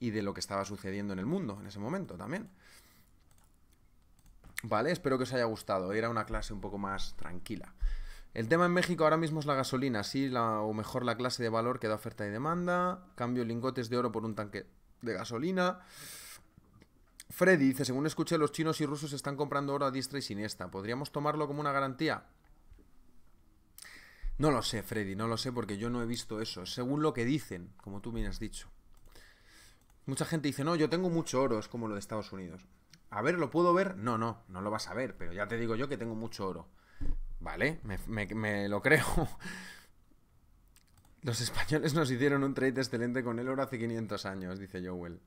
y de lo que estaba sucediendo en el mundo en ese momento también. Vale, espero que os haya gustado. Era una clase un poco más tranquila. El tema en México ahora mismo es la gasolina, sí, la, o mejor la clase de valor que da oferta y demanda. Cambio lingotes de oro por un tanque de gasolina. Freddy dice, según escuché, los chinos y rusos están comprando oro a diestra y siniestra. ¿Podríamos tomarlo como una garantía? No lo sé, Freddy, no lo sé porque yo no he visto eso. Según lo que dicen, como tú me has dicho. Mucha gente dice, no, yo tengo mucho oro, es como lo de Estados Unidos. A ver, ¿lo puedo ver? No, no, no lo vas a ver, pero ya te digo yo que tengo mucho oro. Vale, me, me lo creo. Los españoles nos hicieron un trade excelente con el oro hace 500 años, dice Joel.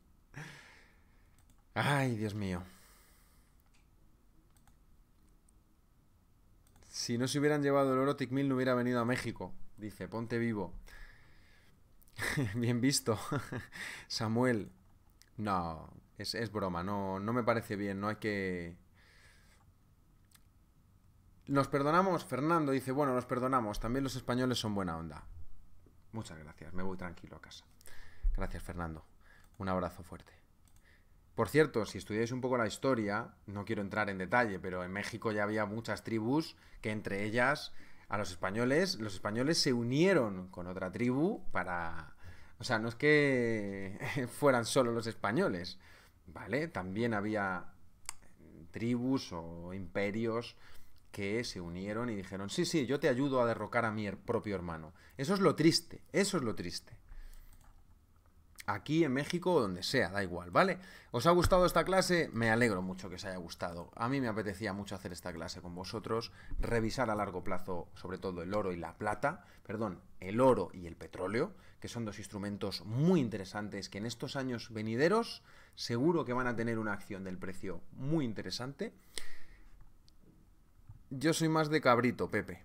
Ay, Dios mío. Si no se hubieran llevado el oro, mil no hubiera venido a México. Dice, ponte vivo. Bien visto. Samuel. No, es, es broma, no, no me parece bien, no hay que... Nos perdonamos, Fernando dice, bueno, nos perdonamos, también los españoles son buena onda. Muchas gracias, me voy tranquilo a casa. Gracias, Fernando. Un abrazo fuerte. Por cierto, si estudiáis un poco la historia, no quiero entrar en detalle, pero en México ya había muchas tribus que entre ellas a los españoles, los españoles se unieron con otra tribu para... O sea, no es que fueran solo los españoles, ¿vale? También había tribus o imperios que se unieron y dijeron, sí, sí, yo te ayudo a derrocar a mi propio hermano. Eso es lo triste, eso es lo triste aquí en México o donde sea, da igual, ¿vale? ¿Os ha gustado esta clase? Me alegro mucho que os haya gustado. A mí me apetecía mucho hacer esta clase con vosotros, revisar a largo plazo sobre todo el oro y la plata, perdón, el oro y el petróleo, que son dos instrumentos muy interesantes que en estos años venideros seguro que van a tener una acción del precio muy interesante. Yo soy más de cabrito, Pepe.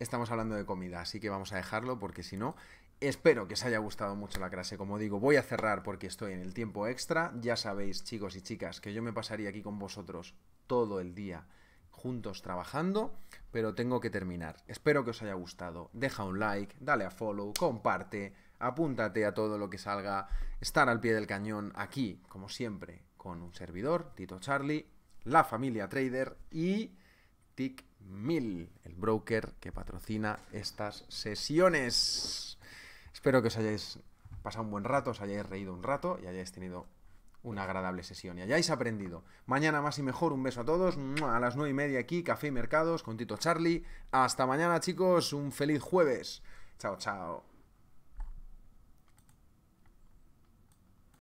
Estamos hablando de comida, así que vamos a dejarlo porque si no... Espero que os haya gustado mucho la clase. Como digo, voy a cerrar porque estoy en el tiempo extra. Ya sabéis, chicos y chicas, que yo me pasaría aquí con vosotros todo el día juntos trabajando, pero tengo que terminar. Espero que os haya gustado. Deja un like, dale a follow, comparte, apúntate a todo lo que salga. Estar al pie del cañón aquí, como siempre, con un servidor, Tito Charlie, la familia Trader y TIC 1000, el broker que patrocina estas sesiones. Espero que os hayáis pasado un buen rato, os hayáis reído un rato y hayáis tenido una agradable sesión y hayáis aprendido. Mañana más y mejor, un beso a todos. A las nueve y media aquí, Café y Mercados con Tito Charlie. Hasta mañana, chicos. Un feliz jueves. Chao, chao.